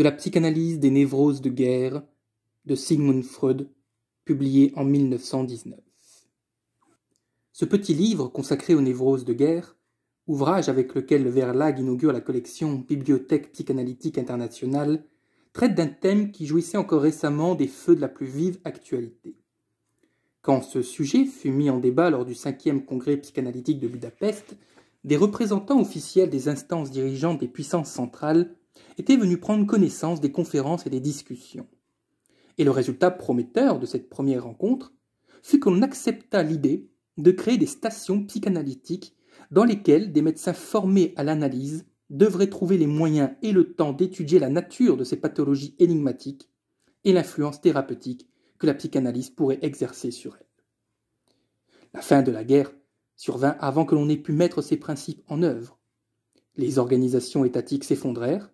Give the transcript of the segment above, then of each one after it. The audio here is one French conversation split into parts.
de la psychanalyse des névroses de guerre de Sigmund Freud, publié en 1919. Ce petit livre consacré aux névroses de guerre, ouvrage avec lequel le Verlag inaugure la collection Bibliothèque psychanalytique internationale, traite d'un thème qui jouissait encore récemment des feux de la plus vive actualité. Quand ce sujet fut mis en débat lors du 5e congrès psychanalytique de Budapest, des représentants officiels des instances dirigeantes des puissances centrales était venu prendre connaissance des conférences et des discussions. Et le résultat prometteur de cette première rencontre fut qu'on accepta l'idée de créer des stations psychanalytiques dans lesquelles des médecins formés à l'analyse devraient trouver les moyens et le temps d'étudier la nature de ces pathologies énigmatiques et l'influence thérapeutique que la psychanalyse pourrait exercer sur elles. La fin de la guerre survint avant que l'on ait pu mettre ces principes en œuvre. Les organisations étatiques s'effondrèrent,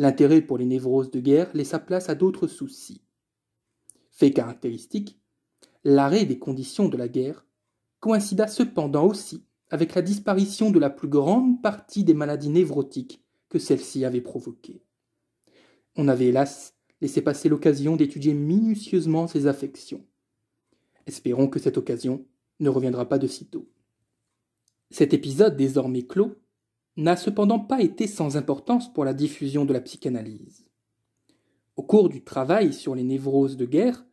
L'intérêt pour les névroses de guerre laissa place à d'autres soucis. Fait caractéristique, l'arrêt des conditions de la guerre coïncida cependant aussi avec la disparition de la plus grande partie des maladies névrotiques que celle-ci avait provoquées. On avait hélas laissé passer l'occasion d'étudier minutieusement ces affections. Espérons que cette occasion ne reviendra pas de sitôt. Cet épisode désormais clos n'a cependant pas été sans importance pour la diffusion de la psychanalyse. Au cours du travail sur les névroses de guerre,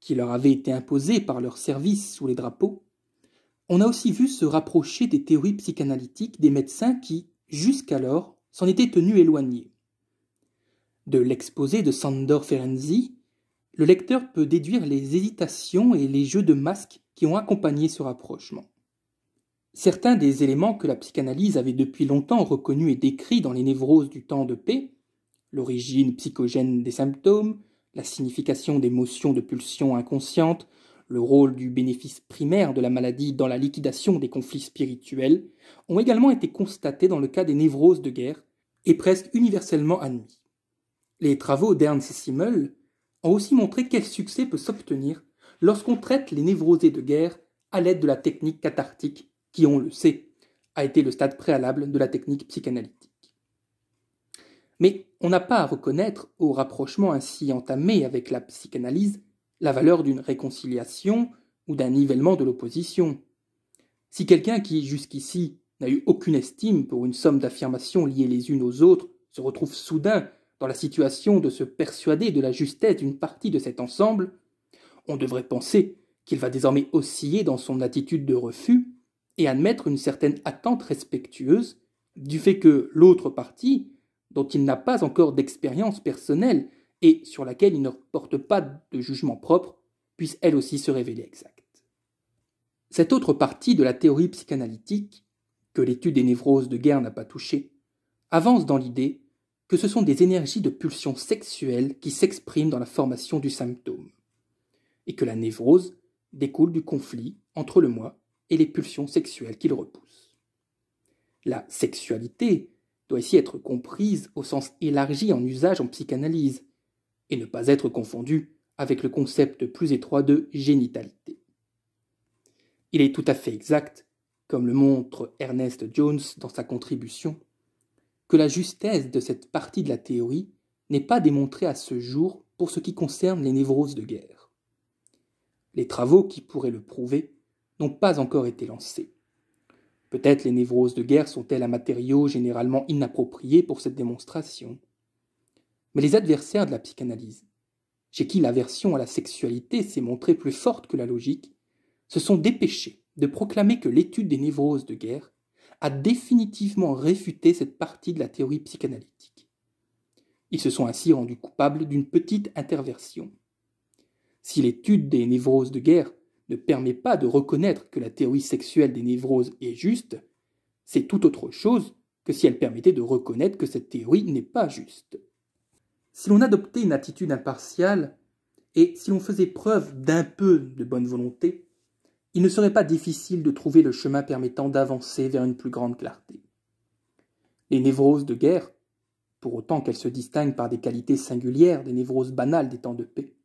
qui leur avaient été imposées par leur service sous les drapeaux, on a aussi vu se rapprocher des théories psychanalytiques des médecins qui, jusqu'alors, s'en étaient tenus éloignés. De l'exposé de Sandor Ferenzi, le lecteur peut déduire les hésitations et les jeux de masques qui ont accompagné ce rapprochement. Certains des éléments que la psychanalyse avait depuis longtemps reconnus et décrits dans les névroses du temps de paix, l'origine psychogène des symptômes, la signification des motions de pulsions inconscientes, le rôle du bénéfice primaire de la maladie dans la liquidation des conflits spirituels, ont également été constatés dans le cas des névroses de guerre et presque universellement admis. Les travaux d'Ernst Simmel ont aussi montré quel succès peut s'obtenir lorsqu'on traite les névrosés de guerre à l'aide de la technique cathartique qui, on le sait, a été le stade préalable de la technique psychanalytique. Mais on n'a pas à reconnaître au rapprochement ainsi entamé avec la psychanalyse la valeur d'une réconciliation ou d'un nivellement de l'opposition. Si quelqu'un qui, jusqu'ici, n'a eu aucune estime pour une somme d'affirmations liées les unes aux autres, se retrouve soudain dans la situation de se persuader de la justesse d'une partie de cet ensemble, on devrait penser qu'il va désormais osciller dans son attitude de refus et admettre une certaine attente respectueuse du fait que l'autre partie, dont il n'a pas encore d'expérience personnelle et sur laquelle il ne porte pas de jugement propre, puisse elle aussi se révéler exacte. Cette autre partie de la théorie psychanalytique, que l'étude des névroses de guerre n'a pas touchée, avance dans l'idée que ce sont des énergies de pulsion sexuelle qui s'expriment dans la formation du symptôme, et que la névrose découle du conflit entre le moi et les pulsions sexuelles qu'il repousse. La sexualité doit ici être comprise au sens élargi en usage en psychanalyse, et ne pas être confondue avec le concept plus étroit de génitalité. Il est tout à fait exact, comme le montre Ernest Jones dans sa contribution, que la justesse de cette partie de la théorie n'est pas démontrée à ce jour pour ce qui concerne les névroses de guerre. Les travaux qui pourraient le prouver n'ont pas encore été lancées. Peut-être les névroses de guerre sont-elles un matériau généralement inapproprié pour cette démonstration. Mais les adversaires de la psychanalyse, chez qui l'aversion à la sexualité s'est montrée plus forte que la logique, se sont dépêchés de proclamer que l'étude des névroses de guerre a définitivement réfuté cette partie de la théorie psychanalytique. Ils se sont ainsi rendus coupables d'une petite interversion. Si l'étude des névroses de guerre ne permet pas de reconnaître que la théorie sexuelle des névroses est juste, c'est tout autre chose que si elle permettait de reconnaître que cette théorie n'est pas juste. Si l'on adoptait une attitude impartiale, et si l'on faisait preuve d'un peu de bonne volonté, il ne serait pas difficile de trouver le chemin permettant d'avancer vers une plus grande clarté. Les névroses de guerre, pour autant qu'elles se distinguent par des qualités singulières des névroses banales des temps de paix,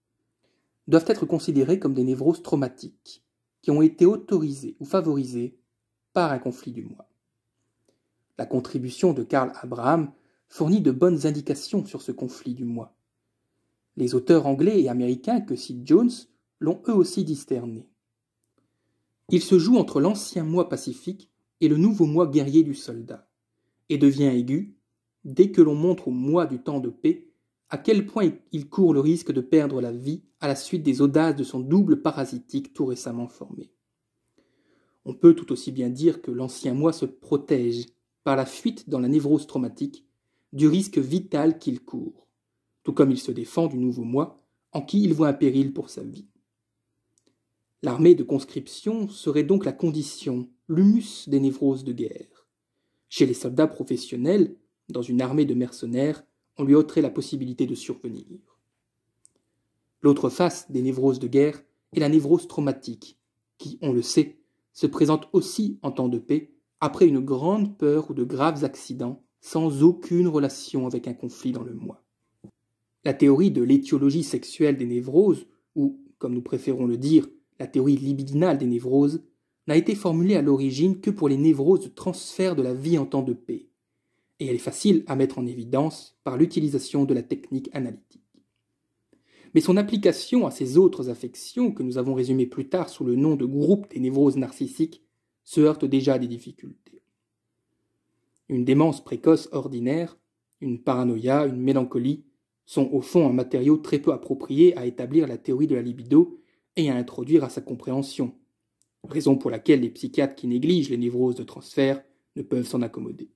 doivent être considérés comme des névroses traumatiques, qui ont été autorisées ou favorisées par un conflit du moi. La contribution de Karl Abraham fournit de bonnes indications sur ce conflit du moi. Les auteurs anglais et américains que cite Jones l'ont eux aussi discerné. Il se joue entre l'ancien moi pacifique et le nouveau moi guerrier du soldat, et devient aigu dès que l'on montre au moi du temps de paix à quel point il court le risque de perdre la vie à la suite des audaces de son double parasitique tout récemment formé. On peut tout aussi bien dire que l'ancien moi se protège, par la fuite dans la névrose traumatique, du risque vital qu'il court, tout comme il se défend du nouveau moi en qui il voit un péril pour sa vie. L'armée de conscription serait donc la condition, l'humus des névroses de guerre. Chez les soldats professionnels, dans une armée de mercenaires, lui ôterait la possibilité de survenir. L'autre face des névroses de guerre est la névrose traumatique, qui, on le sait, se présente aussi en temps de paix, après une grande peur ou de graves accidents, sans aucune relation avec un conflit dans le moi. La théorie de l'étiologie sexuelle des névroses, ou, comme nous préférons le dire, la théorie libidinale des névroses, n'a été formulée à l'origine que pour les névroses de transfert de la vie en temps de paix et elle est facile à mettre en évidence par l'utilisation de la technique analytique. Mais son application à ces autres affections, que nous avons résumées plus tard sous le nom de groupe des névroses narcissiques, se heurte déjà à des difficultés. Une démence précoce ordinaire, une paranoïa, une mélancolie sont au fond un matériau très peu approprié à établir la théorie de la libido et à introduire à sa compréhension, raison pour laquelle les psychiatres qui négligent les névroses de transfert ne peuvent s'en accommoder.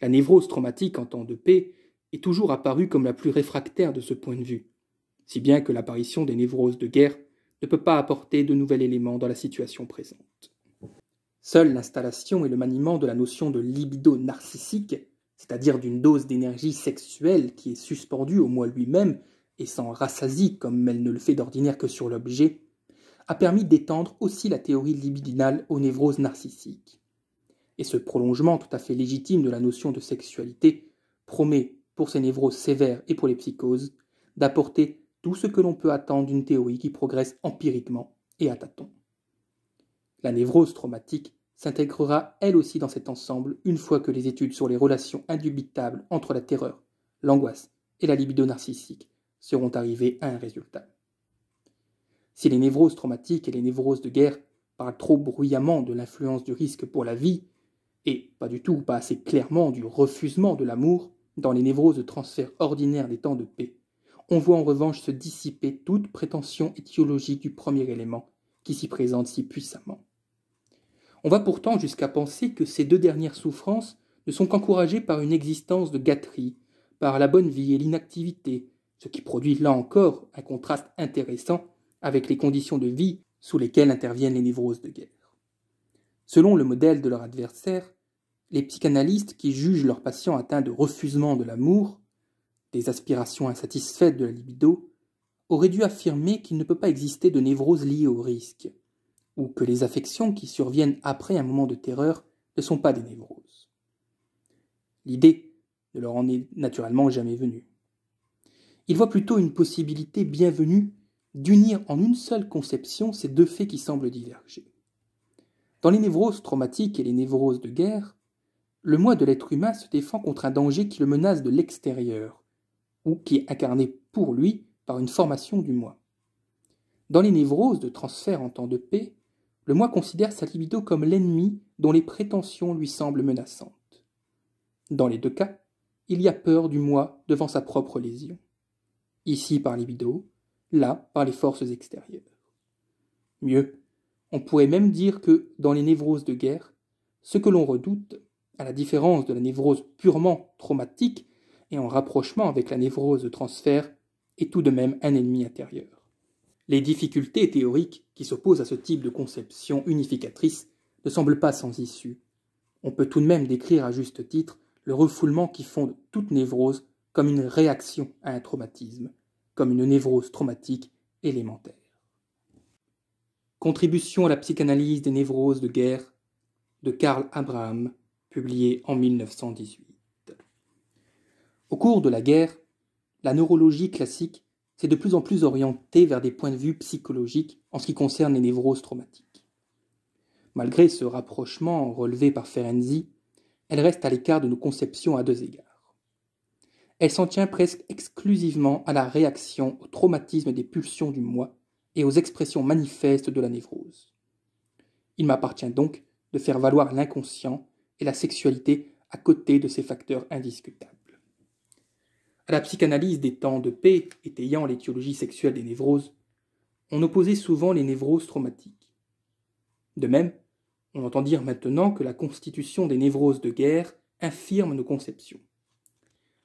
La névrose traumatique en temps de paix est toujours apparue comme la plus réfractaire de ce point de vue, si bien que l'apparition des névroses de guerre ne peut pas apporter de nouvel élément dans la situation présente. Seule l'installation et le maniement de la notion de libido narcissique, c'est-à-dire d'une dose d'énergie sexuelle qui est suspendue au moi lui-même et s'en rassasie comme elle ne le fait d'ordinaire que sur l'objet, a permis d'étendre aussi la théorie libidinale aux névroses narcissiques et ce prolongement tout à fait légitime de la notion de sexualité promet, pour ces névroses sévères et pour les psychoses, d'apporter tout ce que l'on peut attendre d'une théorie qui progresse empiriquement et à tâtons. La névrose traumatique s'intégrera elle aussi dans cet ensemble une fois que les études sur les relations indubitables entre la terreur, l'angoisse et la libido narcissique seront arrivées à un résultat. Si les névroses traumatiques et les névroses de guerre parlent trop bruyamment de l'influence du risque pour la vie et pas du tout ou pas assez clairement du refusement de l'amour dans les névroses de transfert ordinaires des temps de paix, on voit en revanche se dissiper toute prétention étiologique du premier élément qui s'y présente si puissamment. On va pourtant jusqu'à penser que ces deux dernières souffrances ne sont qu'encouragées par une existence de gâterie, par la bonne vie et l'inactivité, ce qui produit là encore un contraste intéressant avec les conditions de vie sous lesquelles interviennent les névroses de guerre. Selon le modèle de leur adversaire, les psychanalystes qui jugent leurs patients atteints de refusement de l'amour, des aspirations insatisfaites de la libido, auraient dû affirmer qu'il ne peut pas exister de névrose liée au risque, ou que les affections qui surviennent après un moment de terreur ne sont pas des névroses. L'idée ne leur en est naturellement jamais venue. Ils voient plutôt une possibilité bienvenue d'unir en une seule conception ces deux faits qui semblent diverger. Dans les névroses traumatiques et les névroses de guerre, le moi de l'être humain se défend contre un danger qui le menace de l'extérieur, ou qui est incarné pour lui par une formation du moi. Dans les névroses de transfert en temps de paix, le moi considère sa libido comme l'ennemi dont les prétentions lui semblent menaçantes. Dans les deux cas, il y a peur du moi devant sa propre lésion. Ici par libido, là par les forces extérieures. Mieux, on pourrait même dire que, dans les névroses de guerre, ce que l'on redoute, à la différence de la névrose purement traumatique et en rapprochement avec la névrose de transfert, est tout de même un ennemi intérieur. Les difficultés théoriques qui s'opposent à ce type de conception unificatrice ne semblent pas sans issue. On peut tout de même décrire à juste titre le refoulement qui fonde toute névrose comme une réaction à un traumatisme, comme une névrose traumatique élémentaire. Contribution à la psychanalyse des névroses de guerre de Karl Abraham, publié en 1918. Au cours de la guerre, la neurologie classique s'est de plus en plus orientée vers des points de vue psychologiques en ce qui concerne les névroses traumatiques. Malgré ce rapprochement relevé par Ferenczi, elle reste à l'écart de nos conceptions à deux égards. Elle s'en tient presque exclusivement à la réaction au traumatisme des pulsions du moi et aux expressions manifestes de la névrose. Il m'appartient donc de faire valoir l'inconscient et la sexualité à côté de ces facteurs indiscutables. À la psychanalyse des temps de paix étayant l'étiologie sexuelle des névroses, on opposait souvent les névroses traumatiques. De même, on entend dire maintenant que la constitution des névroses de guerre infirme nos conceptions.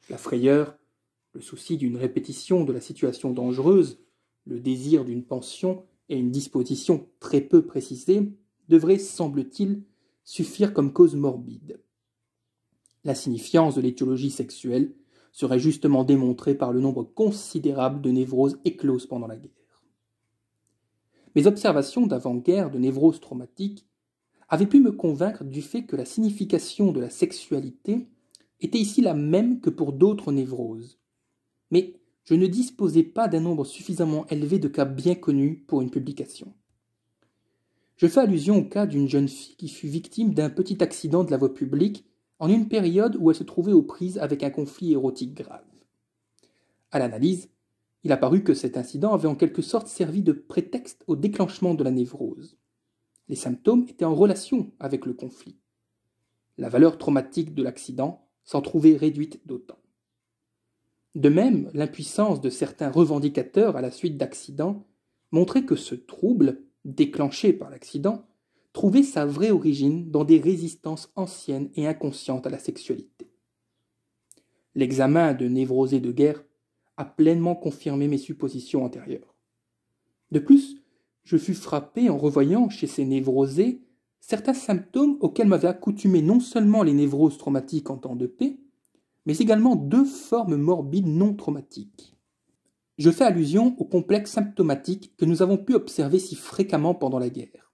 La frayeur, le souci d'une répétition de la situation dangereuse le désir d'une pension et une disposition très peu précisées devraient, semble-t-il, suffire comme cause morbide. La signifiance de l'étiologie sexuelle serait justement démontrée par le nombre considérable de névroses écloses pendant la guerre. Mes observations d'avant-guerre de névroses traumatiques avaient pu me convaincre du fait que la signification de la sexualité était ici la même que pour d'autres névroses. Mais je ne disposais pas d'un nombre suffisamment élevé de cas bien connus pour une publication. Je fais allusion au cas d'une jeune fille qui fut victime d'un petit accident de la voie publique en une période où elle se trouvait aux prises avec un conflit érotique grave. À l'analyse, il apparut que cet incident avait en quelque sorte servi de prétexte au déclenchement de la névrose. Les symptômes étaient en relation avec le conflit. La valeur traumatique de l'accident s'en trouvait réduite d'autant. De même, l'impuissance de certains revendicateurs à la suite d'accidents montrait que ce trouble, déclenché par l'accident, trouvait sa vraie origine dans des résistances anciennes et inconscientes à la sexualité. L'examen de névrosés de guerre a pleinement confirmé mes suppositions antérieures. De plus, je fus frappé en revoyant chez ces névrosés certains symptômes auxquels m'avaient accoutumé non seulement les névroses traumatiques en temps de paix, mais également deux formes morbides non traumatiques. Je fais allusion aux complexes symptomatiques que nous avons pu observer si fréquemment pendant la guerre.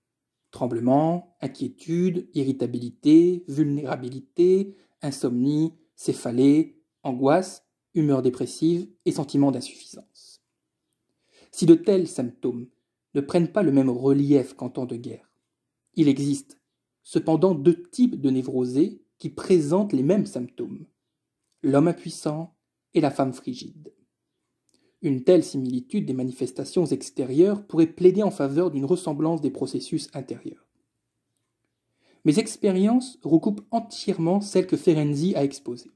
Tremblements, inquiétude, irritabilité, vulnérabilité, insomnie, céphalée, angoisse, humeur dépressive et sentiment d'insuffisance. Si de tels symptômes ne prennent pas le même relief qu'en temps de guerre, il existe cependant deux types de névrosés qui présentent les mêmes symptômes l'homme impuissant et la femme frigide. Une telle similitude des manifestations extérieures pourrait plaider en faveur d'une ressemblance des processus intérieurs. Mes expériences recoupent entièrement celles que Ferenzi a exposées.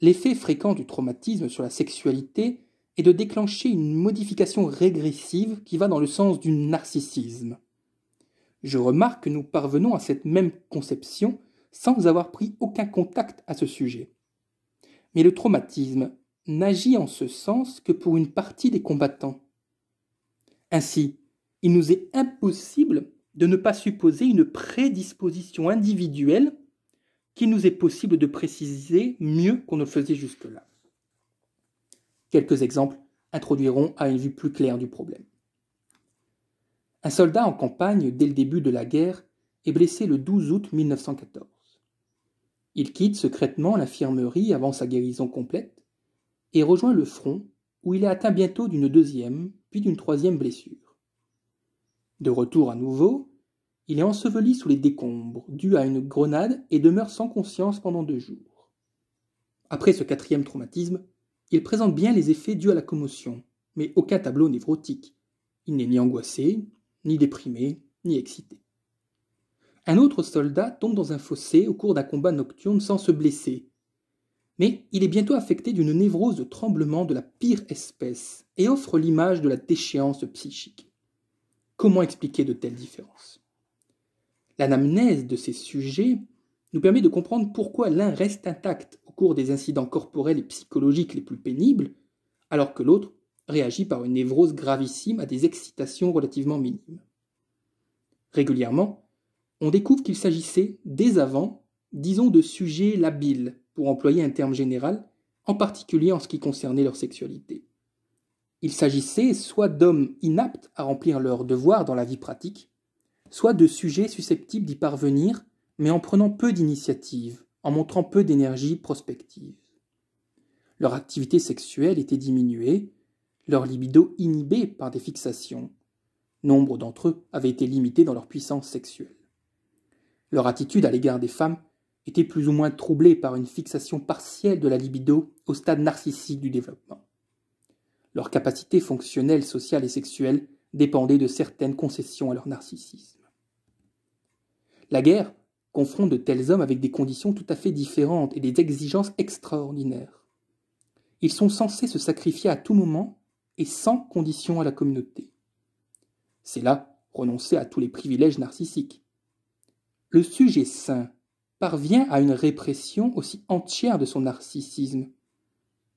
L'effet fréquent du traumatisme sur la sexualité est de déclencher une modification régressive qui va dans le sens du narcissisme. Je remarque que nous parvenons à cette même conception sans avoir pris aucun contact à ce sujet. Mais le traumatisme n'agit en ce sens que pour une partie des combattants. Ainsi, il nous est impossible de ne pas supposer une prédisposition individuelle qu'il nous est possible de préciser mieux qu'on ne le faisait jusque-là. Quelques exemples introduiront à une vue plus claire du problème. Un soldat en campagne dès le début de la guerre est blessé le 12 août 1914. Il quitte secrètement l'infirmerie avant sa guérison complète et rejoint le front où il est atteint bientôt d'une deuxième puis d'une troisième blessure. De retour à nouveau, il est enseveli sous les décombres dus à une grenade et demeure sans conscience pendant deux jours. Après ce quatrième traumatisme, il présente bien les effets dus à la commotion, mais aucun tableau névrotique. Il n'est ni angoissé, ni déprimé, ni excité un autre soldat tombe dans un fossé au cours d'un combat nocturne sans se blesser. Mais il est bientôt affecté d'une névrose de tremblement de la pire espèce et offre l'image de la déchéance psychique. Comment expliquer de telles différences L'anamnèse de ces sujets nous permet de comprendre pourquoi l'un reste intact au cours des incidents corporels et psychologiques les plus pénibles, alors que l'autre réagit par une névrose gravissime à des excitations relativement minimes. Régulièrement, on découvre qu'il s'agissait, dès avant, disons de sujets labiles, pour employer un terme général, en particulier en ce qui concernait leur sexualité. Il s'agissait soit d'hommes inaptes à remplir leurs devoirs dans la vie pratique, soit de sujets susceptibles d'y parvenir, mais en prenant peu d'initiatives, en montrant peu d'énergie prospective. Leur activité sexuelle était diminuée, leur libido inhibé par des fixations. Nombre d'entre eux avaient été limités dans leur puissance sexuelle. Leur attitude à l'égard des femmes était plus ou moins troublée par une fixation partielle de la libido au stade narcissique du développement. Leur capacité fonctionnelle, sociale et sexuelle dépendait de certaines concessions à leur narcissisme. La guerre confronte de tels hommes avec des conditions tout à fait différentes et des exigences extraordinaires. Ils sont censés se sacrifier à tout moment et sans condition à la communauté. C'est là renoncer à tous les privilèges narcissiques, le sujet saint parvient à une répression aussi entière de son narcissisme.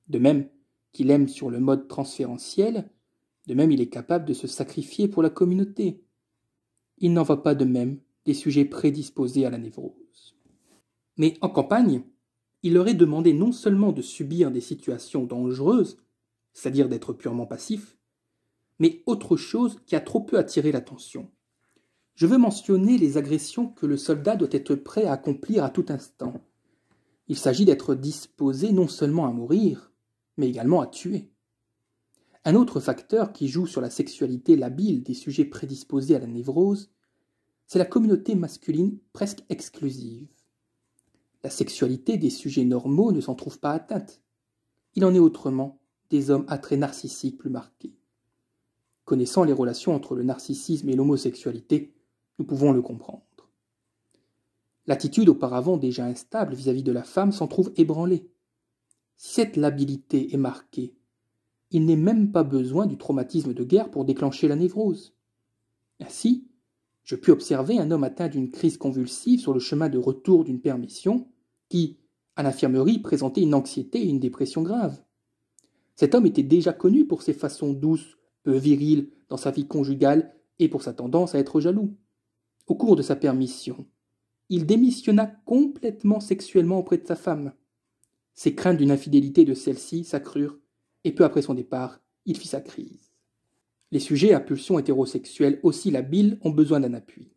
De même qu'il aime sur le mode transférentiel, de même il est capable de se sacrifier pour la communauté. Il n'en va pas de même des sujets prédisposés à la névrose. Mais en campagne, il leur est demandé non seulement de subir des situations dangereuses, c'est-à-dire d'être purement passif, mais autre chose qui a trop peu attiré l'attention je veux mentionner les agressions que le soldat doit être prêt à accomplir à tout instant. Il s'agit d'être disposé non seulement à mourir, mais également à tuer. Un autre facteur qui joue sur la sexualité labile des sujets prédisposés à la névrose, c'est la communauté masculine presque exclusive. La sexualité des sujets normaux ne s'en trouve pas atteinte. Il en est autrement des hommes à traits narcissiques plus marqués. Connaissant les relations entre le narcissisme et l'homosexualité, nous pouvons le comprendre. L'attitude auparavant déjà instable vis-à-vis de la femme s'en trouve ébranlée. Si cette labilité est marquée, il n'est même pas besoin du traumatisme de guerre pour déclencher la névrose. Ainsi, je puis observer un homme atteint d'une crise convulsive sur le chemin de retour d'une permission qui, à l'infirmerie, présentait une anxiété et une dépression graves. Cet homme était déjà connu pour ses façons douces, peu viriles dans sa vie conjugale et pour sa tendance à être jaloux. Au cours de sa permission, il démissionna complètement sexuellement auprès de sa femme. Ses craintes d'une infidélité de celle-ci s'accrurent, et peu après son départ, il fit sa crise. Les sujets à pulsion hétérosexuelle aussi labiles ont besoin d'un appui.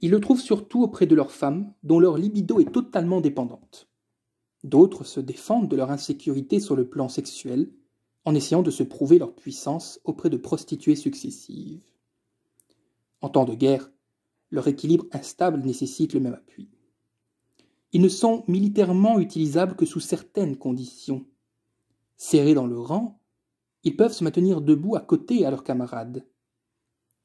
Ils le trouvent surtout auprès de leurs femmes, dont leur libido est totalement dépendante. D'autres se défendent de leur insécurité sur le plan sexuel, en essayant de se prouver leur puissance auprès de prostituées successives. En temps de guerre, leur équilibre instable nécessite le même appui. Ils ne sont militairement utilisables que sous certaines conditions. Serrés dans le rang, ils peuvent se maintenir debout à côté à leurs camarades.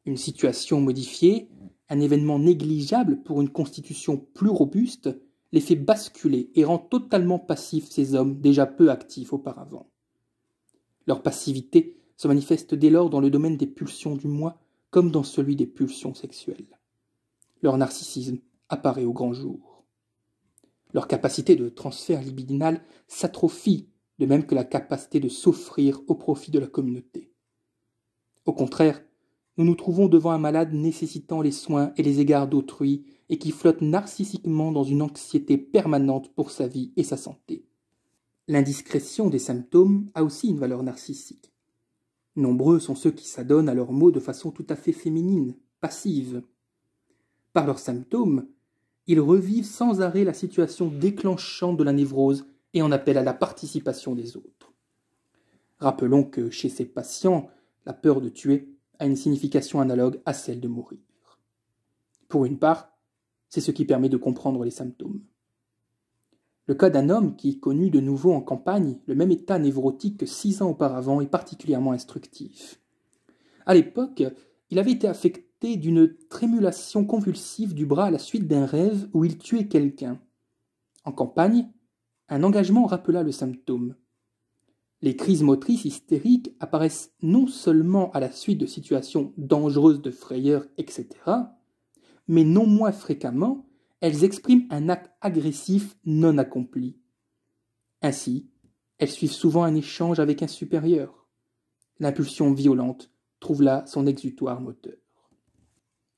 Une situation modifiée, un événement négligeable pour une constitution plus robuste, les fait basculer et rend totalement passifs ces hommes déjà peu actifs auparavant. Leur passivité se manifeste dès lors dans le domaine des pulsions du moi comme dans celui des pulsions sexuelles leur narcissisme apparaît au grand jour. Leur capacité de transfert libidinal s'atrophie, de même que la capacité de s'offrir au profit de la communauté. Au contraire, nous nous trouvons devant un malade nécessitant les soins et les égards d'autrui et qui flotte narcissiquement dans une anxiété permanente pour sa vie et sa santé. L'indiscrétion des symptômes a aussi une valeur narcissique. Nombreux sont ceux qui s'adonnent à leurs mots de façon tout à fait féminine, passive, par leurs symptômes, ils revivent sans arrêt la situation déclenchante de la névrose et en appellent à la participation des autres. Rappelons que chez ces patients, la peur de tuer a une signification analogue à celle de mourir. Pour une part, c'est ce qui permet de comprendre les symptômes. Le cas d'un homme qui connut de nouveau en campagne le même état névrotique que six ans auparavant est particulièrement instructif. À l'époque, il avait été affecté d'une trémulation convulsive du bras à la suite d'un rêve où il tuait quelqu'un. En campagne, un engagement rappela le symptôme. Les crises motrices hystériques apparaissent non seulement à la suite de situations dangereuses de frayeur, etc., mais non moins fréquemment, elles expriment un acte agressif non accompli. Ainsi, elles suivent souvent un échange avec un supérieur. L'impulsion violente trouve là son exutoire moteur.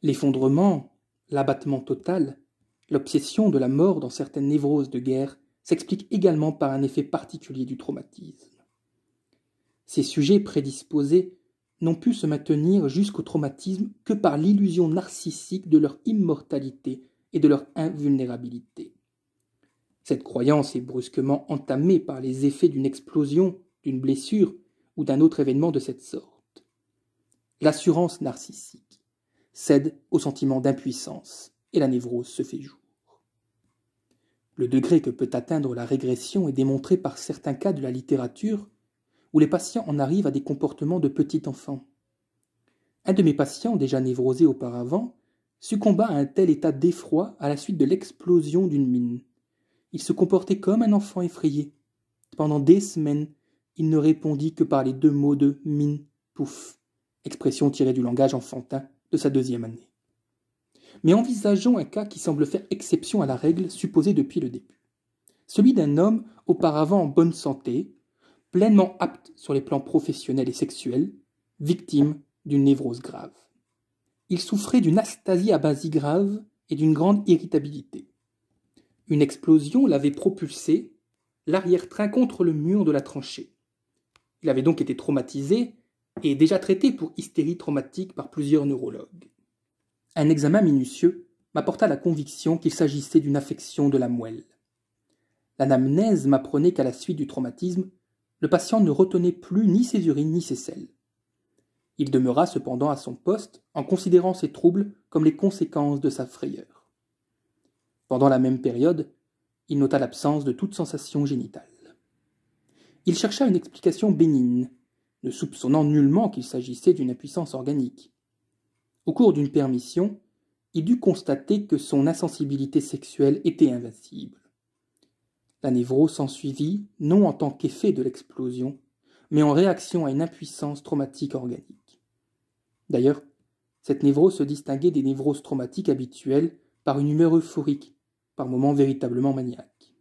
L'effondrement, l'abattement total, l'obsession de la mort dans certaines névroses de guerre s'expliquent également par un effet particulier du traumatisme. Ces sujets prédisposés n'ont pu se maintenir jusqu'au traumatisme que par l'illusion narcissique de leur immortalité et de leur invulnérabilité. Cette croyance est brusquement entamée par les effets d'une explosion, d'une blessure ou d'un autre événement de cette sorte. L'assurance narcissique cède au sentiment d'impuissance et la névrose se fait jour. Le degré que peut atteindre la régression est démontré par certains cas de la littérature où les patients en arrivent à des comportements de petit enfant. Un de mes patients, déjà névrosé auparavant, succomba à un tel état d'effroi à la suite de l'explosion d'une mine. Il se comportait comme un enfant effrayé. Pendant des semaines, il ne répondit que par les deux mots de mine, pouf, expression tirée du langage enfantin de sa deuxième année. Mais envisageons un cas qui semble faire exception à la règle supposée depuis le début. Celui d'un homme auparavant en bonne santé, pleinement apte sur les plans professionnels et sexuels, victime d'une névrose grave. Il souffrait d'une astasie à basie grave et d'une grande irritabilité. Une explosion l'avait propulsé, l'arrière-train contre le mur de la tranchée. Il avait donc été traumatisé et déjà traité pour hystérie traumatique par plusieurs neurologues. Un examen minutieux m'apporta la conviction qu'il s'agissait d'une affection de la moelle. L'anamnèse m'apprenait qu'à la suite du traumatisme, le patient ne retenait plus ni ses urines ni ses selles. Il demeura cependant à son poste en considérant ses troubles comme les conséquences de sa frayeur. Pendant la même période, il nota l'absence de toute sensation génitale. Il chercha une explication bénigne ne soupçonnant nullement qu'il s'agissait d'une impuissance organique. Au cours d'une permission, il dut constater que son insensibilité sexuelle était invincible. La névrose s'ensuivit, non en tant qu'effet de l'explosion, mais en réaction à une impuissance traumatique organique. D'ailleurs, cette névrose se distinguait des névroses traumatiques habituelles par une humeur euphorique, par moments véritablement maniaque.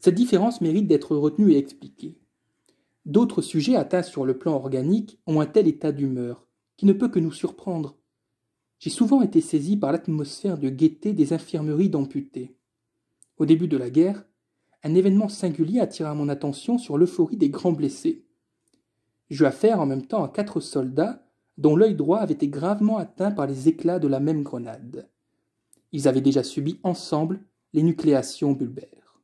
Cette différence mérite d'être retenue et expliquée. D'autres sujets atteints sur le plan organique ont un tel état d'humeur, qui ne peut que nous surprendre. J'ai souvent été saisi par l'atmosphère de gaieté des infirmeries d'amputés. Au début de la guerre, un événement singulier attira mon attention sur l'euphorie des grands blessés. J'eus affaire en même temps à quatre soldats dont l'œil droit avait été gravement atteint par les éclats de la même grenade. Ils avaient déjà subi ensemble les nucléations bulbaires.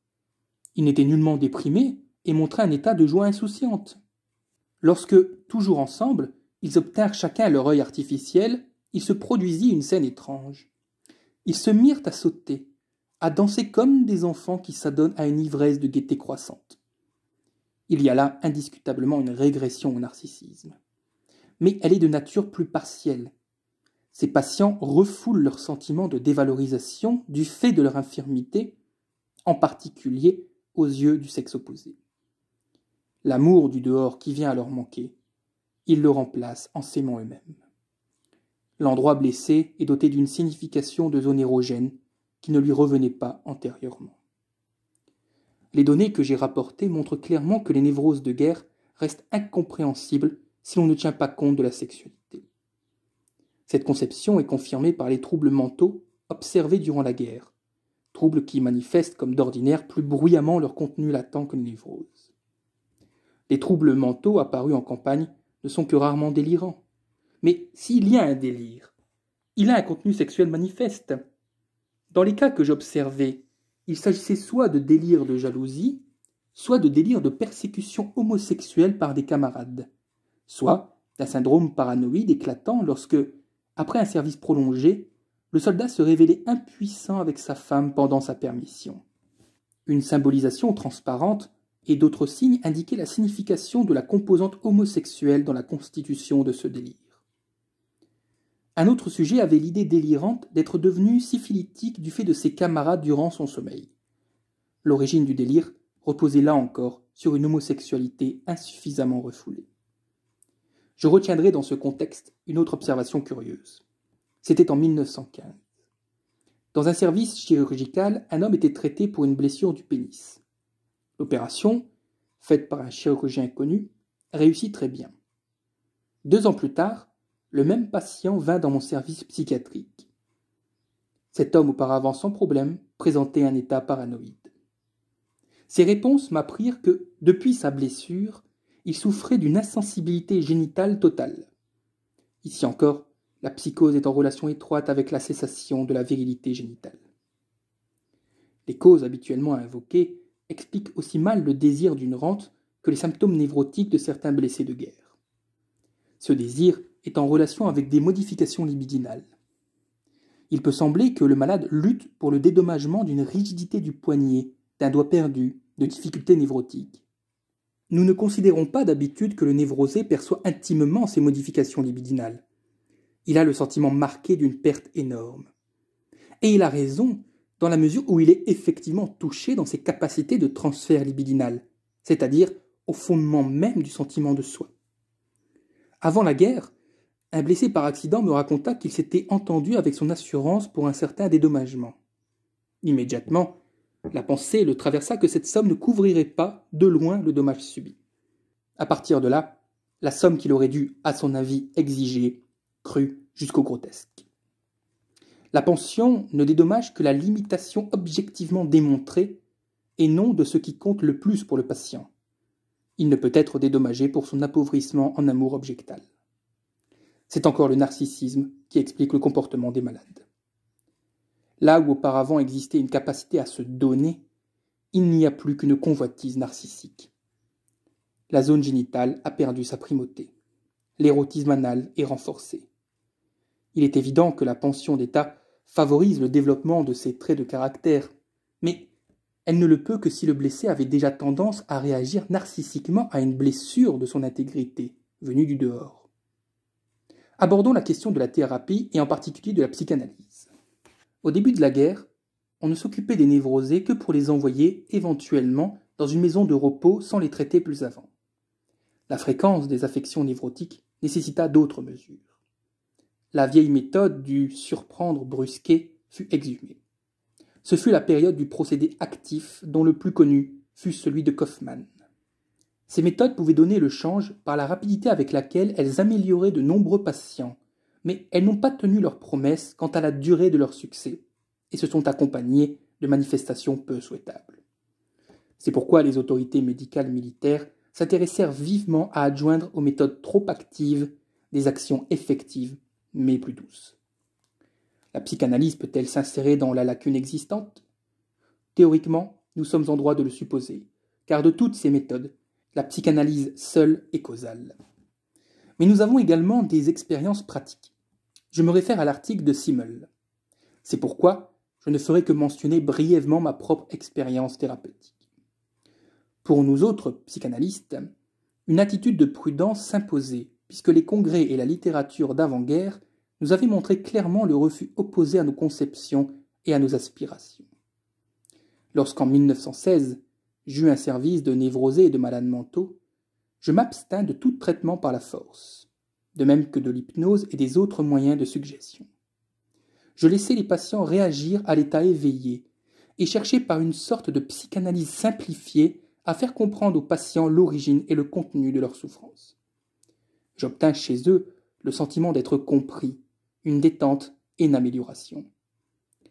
Ils n'étaient nullement déprimés, et montra un état de joie insouciante. Lorsque, toujours ensemble, ils obtinrent chacun leur œil artificiel, il se produisit une scène étrange. Ils se mirent à sauter, à danser comme des enfants qui s'adonnent à une ivresse de gaieté croissante. Il y a là indiscutablement une régression au narcissisme. Mais elle est de nature plus partielle. Ces patients refoulent leur sentiment de dévalorisation du fait de leur infirmité, en particulier aux yeux du sexe opposé l'amour du dehors qui vient à leur manquer, ils le remplacent en s'aimant eux-mêmes. L'endroit blessé est doté d'une signification de zone érogène qui ne lui revenait pas antérieurement. Les données que j'ai rapportées montrent clairement que les névroses de guerre restent incompréhensibles si l'on ne tient pas compte de la sexualité. Cette conception est confirmée par les troubles mentaux observés durant la guerre, troubles qui manifestent comme d'ordinaire plus bruyamment leur contenu latent que les névroses. Les troubles mentaux apparus en campagne ne sont que rarement délirants. Mais s'il y a un délire, il a un contenu sexuel manifeste. Dans les cas que j'observais, il s'agissait soit de délire de jalousie, soit de délire de persécution homosexuelle par des camarades, soit d'un syndrome paranoïde éclatant lorsque, après un service prolongé, le soldat se révélait impuissant avec sa femme pendant sa permission. Une symbolisation transparente et d'autres signes indiquaient la signification de la composante homosexuelle dans la constitution de ce délire. Un autre sujet avait l'idée délirante d'être devenu syphilitique du fait de ses camarades durant son sommeil. L'origine du délire reposait là encore sur une homosexualité insuffisamment refoulée. Je retiendrai dans ce contexte une autre observation curieuse. C'était en 1915. Dans un service chirurgical, un homme était traité pour une blessure du pénis. L'opération, faite par un chirurgien inconnu, réussit très bien. Deux ans plus tard, le même patient vint dans mon service psychiatrique. Cet homme auparavant sans problème présentait un état paranoïde. Ses réponses m'apprirent que, depuis sa blessure, il souffrait d'une insensibilité génitale totale. Ici encore, la psychose est en relation étroite avec la cessation de la virilité génitale. Les causes habituellement invoquées explique aussi mal le désir d'une rente que les symptômes névrotiques de certains blessés de guerre. Ce désir est en relation avec des modifications libidinales. Il peut sembler que le malade lutte pour le dédommagement d'une rigidité du poignet, d'un doigt perdu, de difficultés névrotiques. Nous ne considérons pas d'habitude que le névrosé perçoit intimement ces modifications libidinales. Il a le sentiment marqué d'une perte énorme. Et il a raison dans la mesure où il est effectivement touché dans ses capacités de transfert libidinal, c'est-à-dire au fondement même du sentiment de soi. Avant la guerre, un blessé par accident me raconta qu'il s'était entendu avec son assurance pour un certain dédommagement. Immédiatement, la pensée le traversa que cette somme ne couvrirait pas de loin le dommage subi. À partir de là, la somme qu'il aurait dû, à son avis, exiger crut jusqu'au grotesque. La pension ne dédommage que la limitation objectivement démontrée et non de ce qui compte le plus pour le patient. Il ne peut être dédommagé pour son appauvrissement en amour objectal. C'est encore le narcissisme qui explique le comportement des malades. Là où auparavant existait une capacité à se donner, il n'y a plus qu'une convoitise narcissique. La zone génitale a perdu sa primauté. L'érotisme anal est renforcé. Il est évident que la pension d'État favorise le développement de ses traits de caractère, mais elle ne le peut que si le blessé avait déjà tendance à réagir narcissiquement à une blessure de son intégrité venue du dehors. Abordons la question de la thérapie et en particulier de la psychanalyse. Au début de la guerre, on ne s'occupait des névrosés que pour les envoyer éventuellement dans une maison de repos sans les traiter plus avant. La fréquence des affections névrotiques nécessita d'autres mesures la vieille méthode du surprendre brusqué fut exhumée. Ce fut la période du procédé actif dont le plus connu fut celui de Kaufmann. Ces méthodes pouvaient donner le change par la rapidité avec laquelle elles amélioraient de nombreux patients, mais elles n'ont pas tenu leurs promesses quant à la durée de leur succès, et se sont accompagnées de manifestations peu souhaitables. C'est pourquoi les autorités médicales militaires s'intéressèrent vivement à adjoindre aux méthodes trop actives des actions effectives mais plus douce. La psychanalyse peut-elle s'insérer dans la lacune existante Théoriquement, nous sommes en droit de le supposer, car de toutes ces méthodes, la psychanalyse seule est causale. Mais nous avons également des expériences pratiques. Je me réfère à l'article de Simmel. C'est pourquoi je ne ferai que mentionner brièvement ma propre expérience thérapeutique. Pour nous autres psychanalystes, une attitude de prudence s'imposait puisque les congrès et la littérature d'avant-guerre nous avaient montré clairement le refus opposé à nos conceptions et à nos aspirations. Lorsqu'en 1916, j'eus un service de névrosé et de malades mentaux, je m'abstins de tout traitement par la force, de même que de l'hypnose et des autres moyens de suggestion. Je laissais les patients réagir à l'état éveillé et cherchais par une sorte de psychanalyse simplifiée à faire comprendre aux patients l'origine et le contenu de leurs souffrances. J'obtins chez eux le sentiment d'être compris, une détente et une amélioration.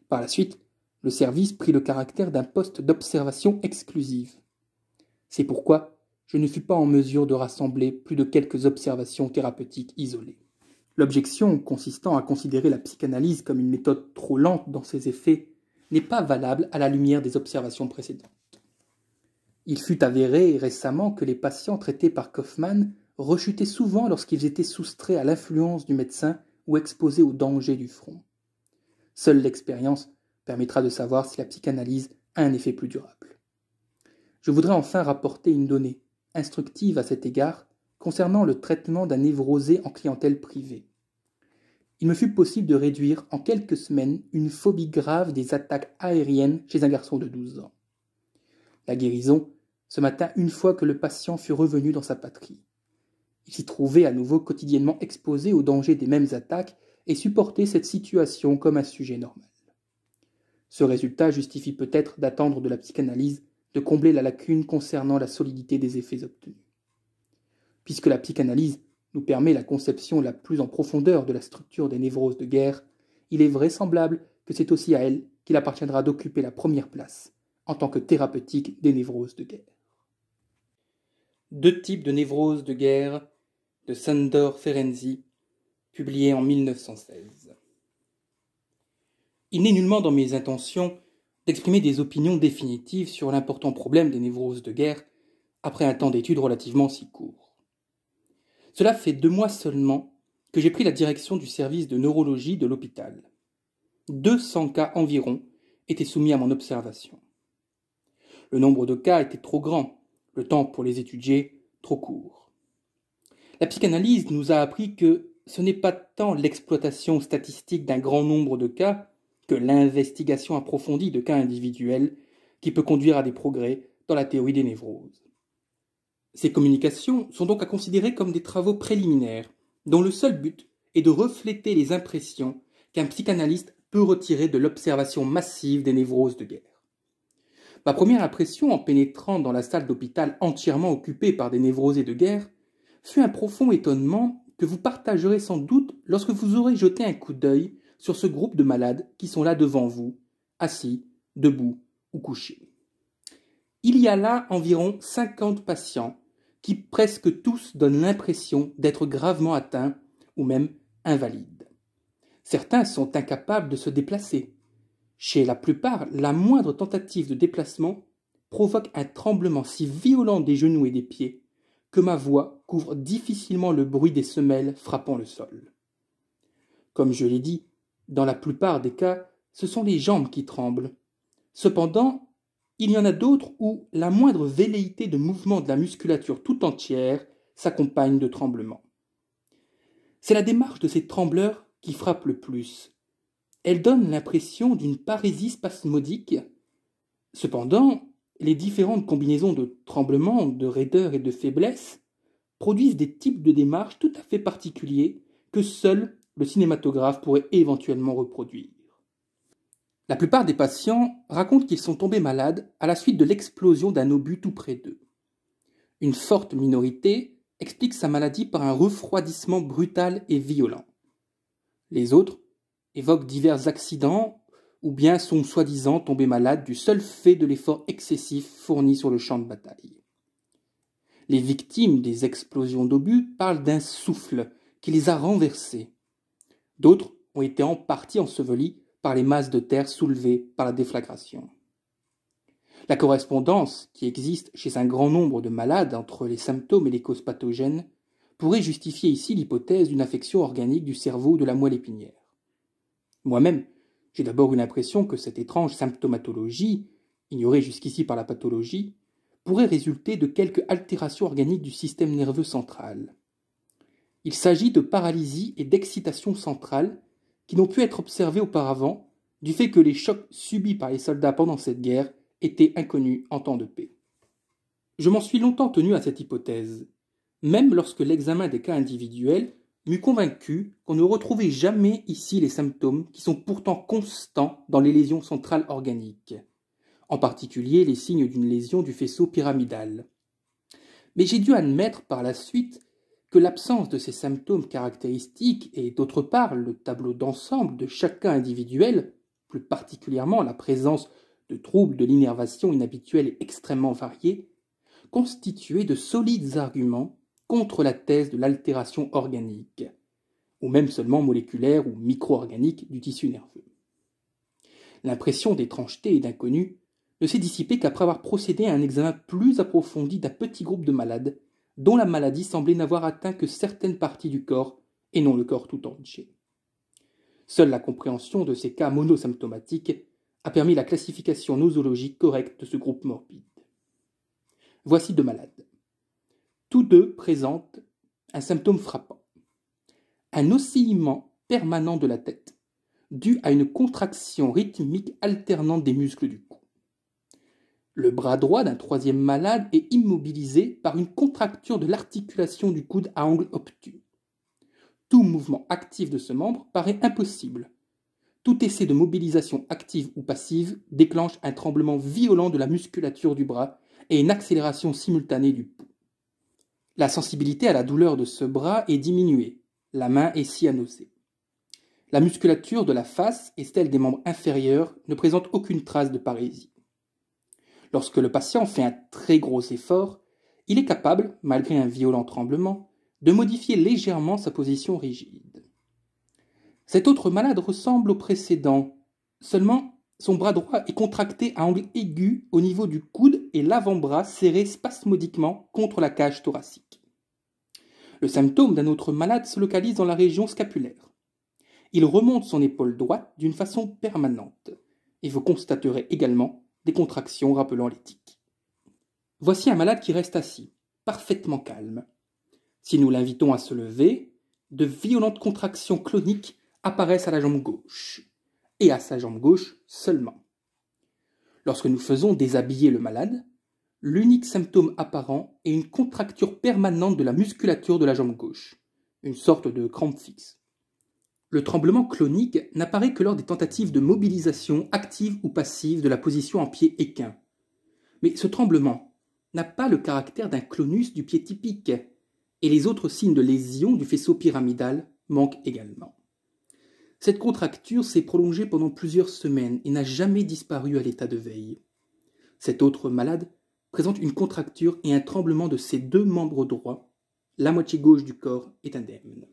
Par la suite, le service prit le caractère d'un poste d'observation exclusive. C'est pourquoi je ne fus pas en mesure de rassembler plus de quelques observations thérapeutiques isolées. L'objection consistant à considérer la psychanalyse comme une méthode trop lente dans ses effets n'est pas valable à la lumière des observations précédentes. Il fut avéré récemment que les patients traités par Kaufmann rechutaient souvent lorsqu'ils étaient soustraits à l'influence du médecin ou exposés aux dangers du front. Seule l'expérience permettra de savoir si la psychanalyse a un effet plus durable. Je voudrais enfin rapporter une donnée, instructive à cet égard, concernant le traitement d'un névrosé en clientèle privée. Il me fut possible de réduire en quelques semaines une phobie grave des attaques aériennes chez un garçon de 12 ans. La guérison ce matin une fois que le patient fut revenu dans sa patrie s'y trouvait à nouveau quotidiennement exposé au danger des mêmes attaques et supporter cette situation comme un sujet normal. Ce résultat justifie peut-être d'attendre de la psychanalyse de combler la lacune concernant la solidité des effets obtenus. Puisque la psychanalyse nous permet la conception la plus en profondeur de la structure des névroses de guerre, il est vraisemblable que c'est aussi à elle qu'il appartiendra d'occuper la première place en tant que thérapeutique des névroses de guerre. Deux types de névroses de guerre de Sandor Ferenzi, publié en 1916. Il n'est nullement dans mes intentions d'exprimer des opinions définitives sur l'important problème des névroses de guerre après un temps d'étude relativement si court. Cela fait deux mois seulement que j'ai pris la direction du service de neurologie de l'hôpital. 200 cas environ étaient soumis à mon observation. Le nombre de cas était trop grand, le temps pour les étudier trop court. La psychanalyse nous a appris que ce n'est pas tant l'exploitation statistique d'un grand nombre de cas que l'investigation approfondie de cas individuels qui peut conduire à des progrès dans la théorie des névroses. Ces communications sont donc à considérer comme des travaux préliminaires, dont le seul but est de refléter les impressions qu'un psychanalyste peut retirer de l'observation massive des névroses de guerre. Ma première impression en pénétrant dans la salle d'hôpital entièrement occupée par des névrosés de guerre fut un profond étonnement que vous partagerez sans doute lorsque vous aurez jeté un coup d'œil sur ce groupe de malades qui sont là devant vous, assis, debout ou couchés. Il y a là environ 50 patients qui presque tous donnent l'impression d'être gravement atteints ou même invalides. Certains sont incapables de se déplacer. Chez la plupart, la moindre tentative de déplacement provoque un tremblement si violent des genoux et des pieds que ma voix couvre difficilement le bruit des semelles frappant le sol. Comme je l'ai dit, dans la plupart des cas, ce sont les jambes qui tremblent. Cependant, il y en a d'autres où la moindre velléité de mouvement de la musculature tout entière s'accompagne de tremblements. C'est la démarche de ces trembleurs qui frappe le plus. Elle donne l'impression d'une parésie spasmodique. Cependant, les différentes combinaisons de tremblements, de raideur et de faiblesse produisent des types de démarches tout à fait particuliers que seul le cinématographe pourrait éventuellement reproduire. La plupart des patients racontent qu'ils sont tombés malades à la suite de l'explosion d'un obus tout près d'eux. Une forte minorité explique sa maladie par un refroidissement brutal et violent. Les autres évoquent divers accidents ou bien sont soi-disant tombés malades du seul fait de l'effort excessif fourni sur le champ de bataille. Les victimes des explosions d'obus parlent d'un souffle qui les a renversées. D'autres ont été en partie ensevelies par les masses de terre soulevées par la déflagration. La correspondance qui existe chez un grand nombre de malades entre les symptômes et les causes pathogènes pourrait justifier ici l'hypothèse d'une affection organique du cerveau de la moelle épinière. Moi-même, j'ai d'abord eu l'impression que cette étrange symptomatologie, ignorée jusqu'ici par la pathologie, pourrait résulter de quelques altérations organiques du système nerveux central. Il s'agit de paralysie et d'excitation centrale qui n'ont pu être observées auparavant du fait que les chocs subis par les soldats pendant cette guerre étaient inconnus en temps de paix. Je m'en suis longtemps tenu à cette hypothèse, même lorsque l'examen des cas individuels m'eut convaincu qu'on ne retrouvait jamais ici les symptômes qui sont pourtant constants dans les lésions centrales organiques en particulier les signes d'une lésion du faisceau pyramidal. Mais j'ai dû admettre par la suite que l'absence de ces symptômes caractéristiques et d'autre part le tableau d'ensemble de chacun individuel, plus particulièrement la présence de troubles de l'innervation inhabituelle et extrêmement variés, constituaient de solides arguments contre la thèse de l'altération organique, ou même seulement moléculaire ou micro-organique du tissu nerveux. L'impression d'étrangeté et d'inconnu ne s'est dissipé qu'après avoir procédé à un examen plus approfondi d'un petit groupe de malades, dont la maladie semblait n'avoir atteint que certaines parties du corps et non le corps tout entier. Seule la compréhension de ces cas monosymptomatiques a permis la classification nosologique correcte de ce groupe morbide. Voici deux malades. Tous deux présentent un symptôme frappant, un oscillement permanent de la tête, dû à une contraction rythmique alternante des muscles du le bras droit d'un troisième malade est immobilisé par une contracture de l'articulation du coude à angle obtus. Tout mouvement actif de ce membre paraît impossible. Tout essai de mobilisation active ou passive déclenche un tremblement violent de la musculature du bras et une accélération simultanée du pouls. La sensibilité à la douleur de ce bras est diminuée. La main est cyanosée. La musculature de la face et celle des membres inférieurs ne présentent aucune trace de parésie. Lorsque le patient fait un très gros effort, il est capable, malgré un violent tremblement, de modifier légèrement sa position rigide. Cet autre malade ressemble au précédent, seulement son bras droit est contracté à angle aigu au niveau du coude et l'avant-bras serré spasmodiquement contre la cage thoracique. Le symptôme d'un autre malade se localise dans la région scapulaire. Il remonte son épaule droite d'une façon permanente, et vous constaterez également des contractions rappelant l'éthique. Voici un malade qui reste assis, parfaitement calme. Si nous l'invitons à se lever, de violentes contractions cloniques apparaissent à la jambe gauche, et à sa jambe gauche seulement. Lorsque nous faisons déshabiller le malade, l'unique symptôme apparent est une contracture permanente de la musculature de la jambe gauche, une sorte de crampe fixe. Le tremblement clonique n'apparaît que lors des tentatives de mobilisation active ou passive de la position en pied équin. Mais ce tremblement n'a pas le caractère d'un clonus du pied typique, et les autres signes de lésion du faisceau pyramidal manquent également. Cette contracture s'est prolongée pendant plusieurs semaines et n'a jamais disparu à l'état de veille. Cet autre malade présente une contracture et un tremblement de ses deux membres droits. La moitié gauche du corps est indemne.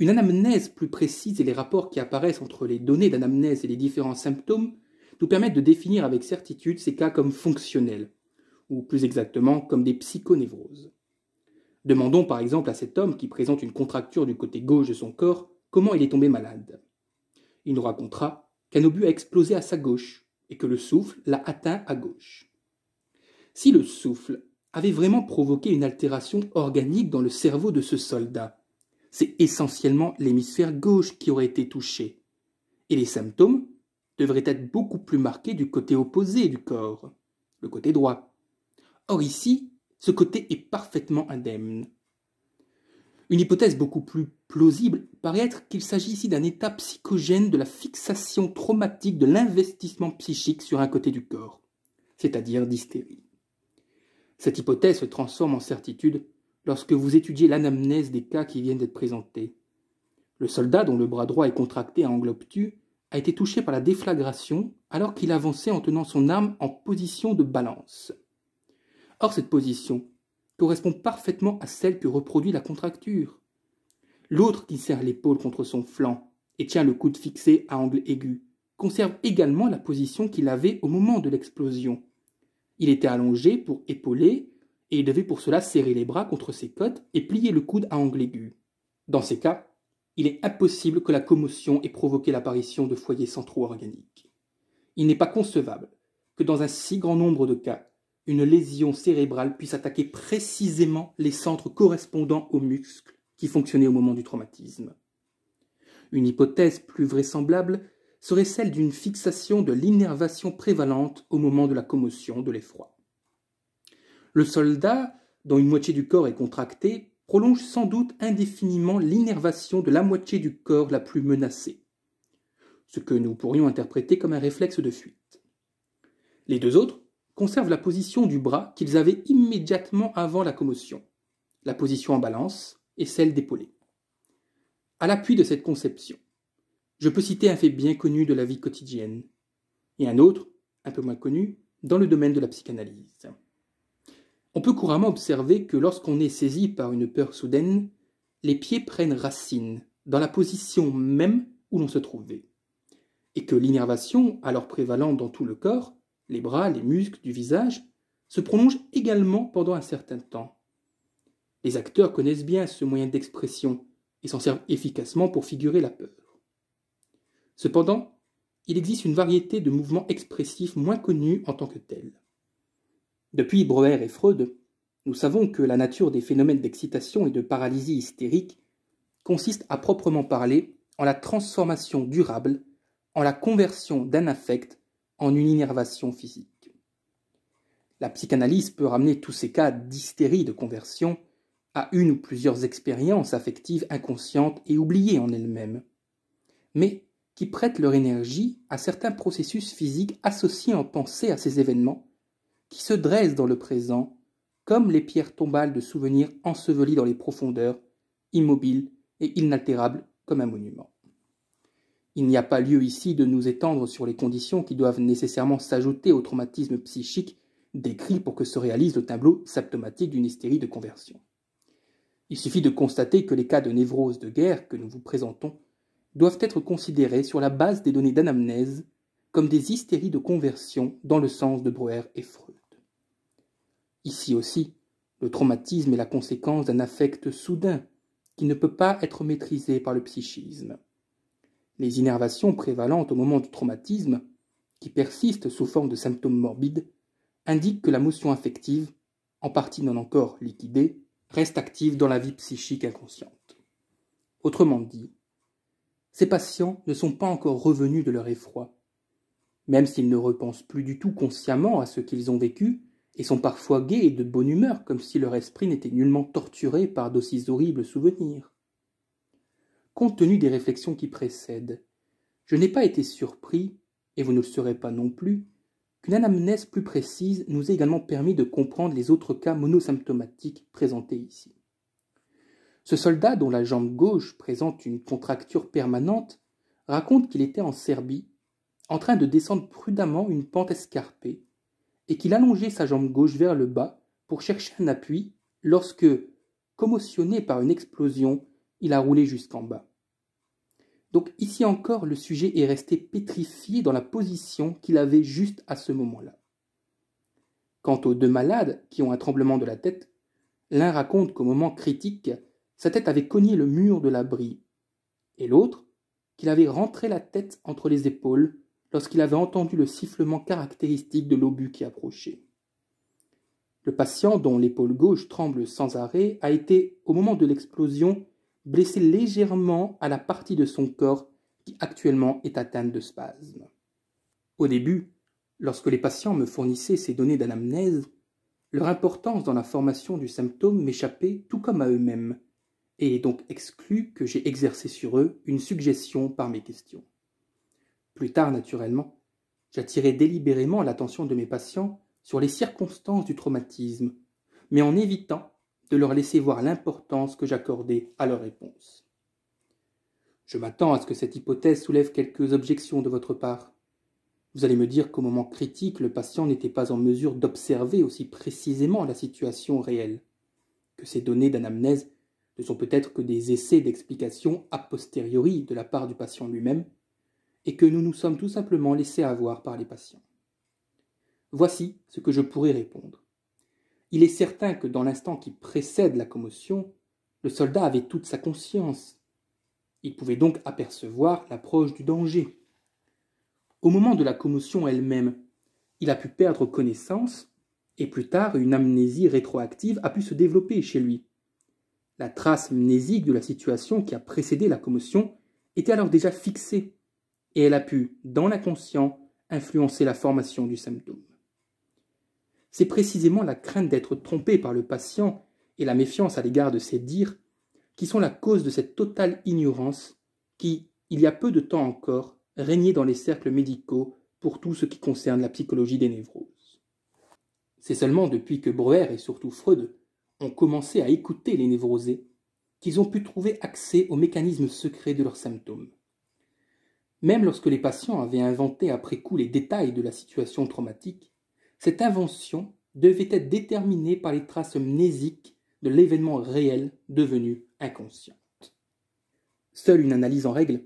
Une anamnèse plus précise et les rapports qui apparaissent entre les données d'anamnèse et les différents symptômes nous permettent de définir avec certitude ces cas comme fonctionnels, ou plus exactement comme des psychonévroses. Demandons par exemple à cet homme qui présente une contracture du côté gauche de son corps comment il est tombé malade. Il nous racontera qu'un obus a explosé à sa gauche et que le souffle l'a atteint à gauche. Si le souffle avait vraiment provoqué une altération organique dans le cerveau de ce soldat, c'est essentiellement l'hémisphère gauche qui aurait été touché, et les symptômes devraient être beaucoup plus marqués du côté opposé du corps, le côté droit. Or ici, ce côté est parfaitement indemne. Une hypothèse beaucoup plus plausible paraît être qu'il s'agit ici d'un état psychogène de la fixation traumatique de l'investissement psychique sur un côté du corps, c'est-à-dire d'hystérie. Cette hypothèse se transforme en certitude lorsque vous étudiez l'anamnèse des cas qui viennent d'être présentés. Le soldat dont le bras droit est contracté à angle obtus a été touché par la déflagration alors qu'il avançait en tenant son arme en position de balance. Or cette position correspond parfaitement à celle que reproduit la contracture. L'autre qui serre l'épaule contre son flanc et tient le coude fixé à angle aigu conserve également la position qu'il avait au moment de l'explosion. Il était allongé pour épauler et il devait pour cela serrer les bras contre ses côtes et plier le coude à angle aigu. Dans ces cas, il est impossible que la commotion ait provoqué l'apparition de foyers centraux organiques. Il n'est pas concevable que dans un si grand nombre de cas, une lésion cérébrale puisse attaquer précisément les centres correspondants aux muscles qui fonctionnaient au moment du traumatisme. Une hypothèse plus vraisemblable serait celle d'une fixation de l'innervation prévalente au moment de la commotion de l'effroi. Le soldat, dont une moitié du corps est contractée, prolonge sans doute indéfiniment l'innervation de la moitié du corps la plus menacée, ce que nous pourrions interpréter comme un réflexe de fuite. Les deux autres conservent la position du bras qu'ils avaient immédiatement avant la commotion, la position en balance et celle d'épaulé. À l'appui de cette conception, je peux citer un fait bien connu de la vie quotidienne, et un autre, un peu moins connu, dans le domaine de la psychanalyse. On peut couramment observer que lorsqu'on est saisi par une peur soudaine, les pieds prennent racine dans la position même où l'on se trouvait, et que l'innervation, alors prévalant dans tout le corps, les bras, les muscles, du visage, se prolonge également pendant un certain temps. Les acteurs connaissent bien ce moyen d'expression et s'en servent efficacement pour figurer la peur. Cependant, il existe une variété de mouvements expressifs moins connus en tant que tels. Depuis Breuer et Freud, nous savons que la nature des phénomènes d'excitation et de paralysie hystérique consiste à proprement parler en la transformation durable, en la conversion d'un affect en une innervation physique. La psychanalyse peut ramener tous ces cas d'hystérie de conversion à une ou plusieurs expériences affectives inconscientes et oubliées en elles-mêmes, mais qui prêtent leur énergie à certains processus physiques associés en pensée à ces événements qui se dressent dans le présent, comme les pierres tombales de souvenirs ensevelis dans les profondeurs, immobiles et inaltérables comme un monument. Il n'y a pas lieu ici de nous étendre sur les conditions qui doivent nécessairement s'ajouter au traumatisme psychique décrit pour que se réalise le tableau symptomatique d'une hystérie de conversion. Il suffit de constater que les cas de névrose de guerre que nous vous présentons doivent être considérés sur la base des données d'anamnèse comme des hystéries de conversion dans le sens de Breuer et Freud. Ici aussi, le traumatisme est la conséquence d'un affect soudain qui ne peut pas être maîtrisé par le psychisme. Les innervations prévalentes au moment du traumatisme, qui persistent sous forme de symptômes morbides, indiquent que la motion affective, en partie non encore liquidée, reste active dans la vie psychique inconsciente. Autrement dit, ces patients ne sont pas encore revenus de leur effroi. Même s'ils ne repensent plus du tout consciemment à ce qu'ils ont vécu, et sont parfois gais et de bonne humeur, comme si leur esprit n'était nullement torturé par d'aussi horribles souvenirs. Compte tenu des réflexions qui précèdent, je n'ai pas été surpris, et vous ne le serez pas non plus, qu'une anamnèse plus précise nous ait également permis de comprendre les autres cas monosymptomatiques présentés ici. Ce soldat, dont la jambe gauche présente une contracture permanente, raconte qu'il était en Serbie, en train de descendre prudemment une pente escarpée, et qu'il allongeait sa jambe gauche vers le bas pour chercher un appui lorsque, commotionné par une explosion, il a roulé jusqu'en bas. Donc ici encore, le sujet est resté pétrifié dans la position qu'il avait juste à ce moment-là. Quant aux deux malades qui ont un tremblement de la tête, l'un raconte qu'au moment critique, sa tête avait cogné le mur de l'abri, et l'autre qu'il avait rentré la tête entre les épaules lorsqu'il avait entendu le sifflement caractéristique de l'obus qui approchait. Le patient, dont l'épaule gauche tremble sans arrêt, a été, au moment de l'explosion, blessé légèrement à la partie de son corps qui actuellement est atteinte de spasmes. Au début, lorsque les patients me fournissaient ces données d'anamnèse, leur importance dans la formation du symptôme m'échappait tout comme à eux-mêmes, et est donc exclu que j'ai exercé sur eux une suggestion par mes questions. Plus tard, naturellement, j'attirais délibérément l'attention de mes patients sur les circonstances du traumatisme, mais en évitant de leur laisser voir l'importance que j'accordais à leur réponse. Je m'attends à ce que cette hypothèse soulève quelques objections de votre part. Vous allez me dire qu'au moment critique, le patient n'était pas en mesure d'observer aussi précisément la situation réelle, que ces données d'anamnèse ne sont peut-être que des essais d'explication a posteriori de la part du patient lui-même, et que nous nous sommes tout simplement laissés avoir par les patients. Voici ce que je pourrais répondre. Il est certain que dans l'instant qui précède la commotion, le soldat avait toute sa conscience. Il pouvait donc apercevoir l'approche du danger. Au moment de la commotion elle-même, il a pu perdre connaissance, et plus tard une amnésie rétroactive a pu se développer chez lui. La trace amnésique de la situation qui a précédé la commotion était alors déjà fixée et elle a pu, dans l'inconscient, influencer la formation du symptôme. C'est précisément la crainte d'être trompé par le patient et la méfiance à l'égard de ses dires qui sont la cause de cette totale ignorance qui, il y a peu de temps encore, régnait dans les cercles médicaux pour tout ce qui concerne la psychologie des névroses. C'est seulement depuis que Breuer et surtout Freud ont commencé à écouter les névrosés qu'ils ont pu trouver accès aux mécanismes secrets de leurs symptômes. Même lorsque les patients avaient inventé après coup les détails de la situation traumatique, cette invention devait être déterminée par les traces mnésiques de l'événement réel devenu inconscient. Seule une analyse en règle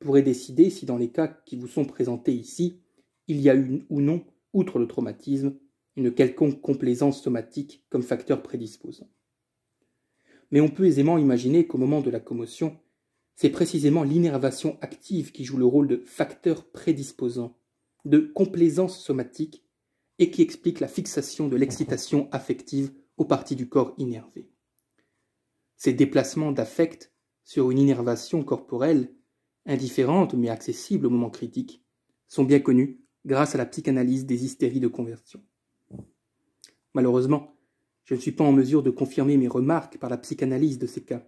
pourrait décider si dans les cas qui vous sont présentés ici, il y a une ou non, outre le traumatisme, une quelconque complaisance somatique comme facteur prédisposant. Mais on peut aisément imaginer qu'au moment de la commotion, c'est précisément l'innervation active qui joue le rôle de facteur prédisposant, de complaisance somatique, et qui explique la fixation de l'excitation affective aux parties du corps innervé. Ces déplacements d'affect sur une innervation corporelle, indifférente mais accessible au moment critique, sont bien connus grâce à la psychanalyse des hystéries de conversion. Malheureusement, je ne suis pas en mesure de confirmer mes remarques par la psychanalyse de ces cas,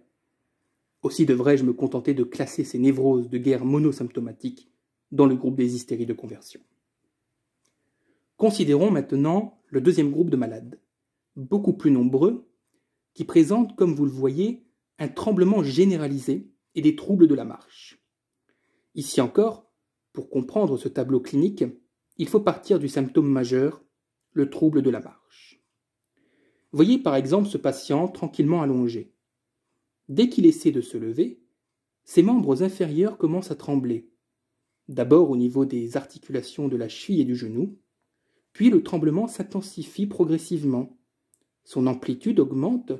aussi devrais-je me contenter de classer ces névroses de guerre monosymptomatiques dans le groupe des hystéries de conversion. Considérons maintenant le deuxième groupe de malades, beaucoup plus nombreux, qui présentent, comme vous le voyez, un tremblement généralisé et des troubles de la marche. Ici encore, pour comprendre ce tableau clinique, il faut partir du symptôme majeur, le trouble de la marche. Voyez par exemple ce patient tranquillement allongé. Dès qu'il essaie de se lever, ses membres inférieurs commencent à trembler, d'abord au niveau des articulations de la cheville et du genou, puis le tremblement s'intensifie progressivement. Son amplitude augmente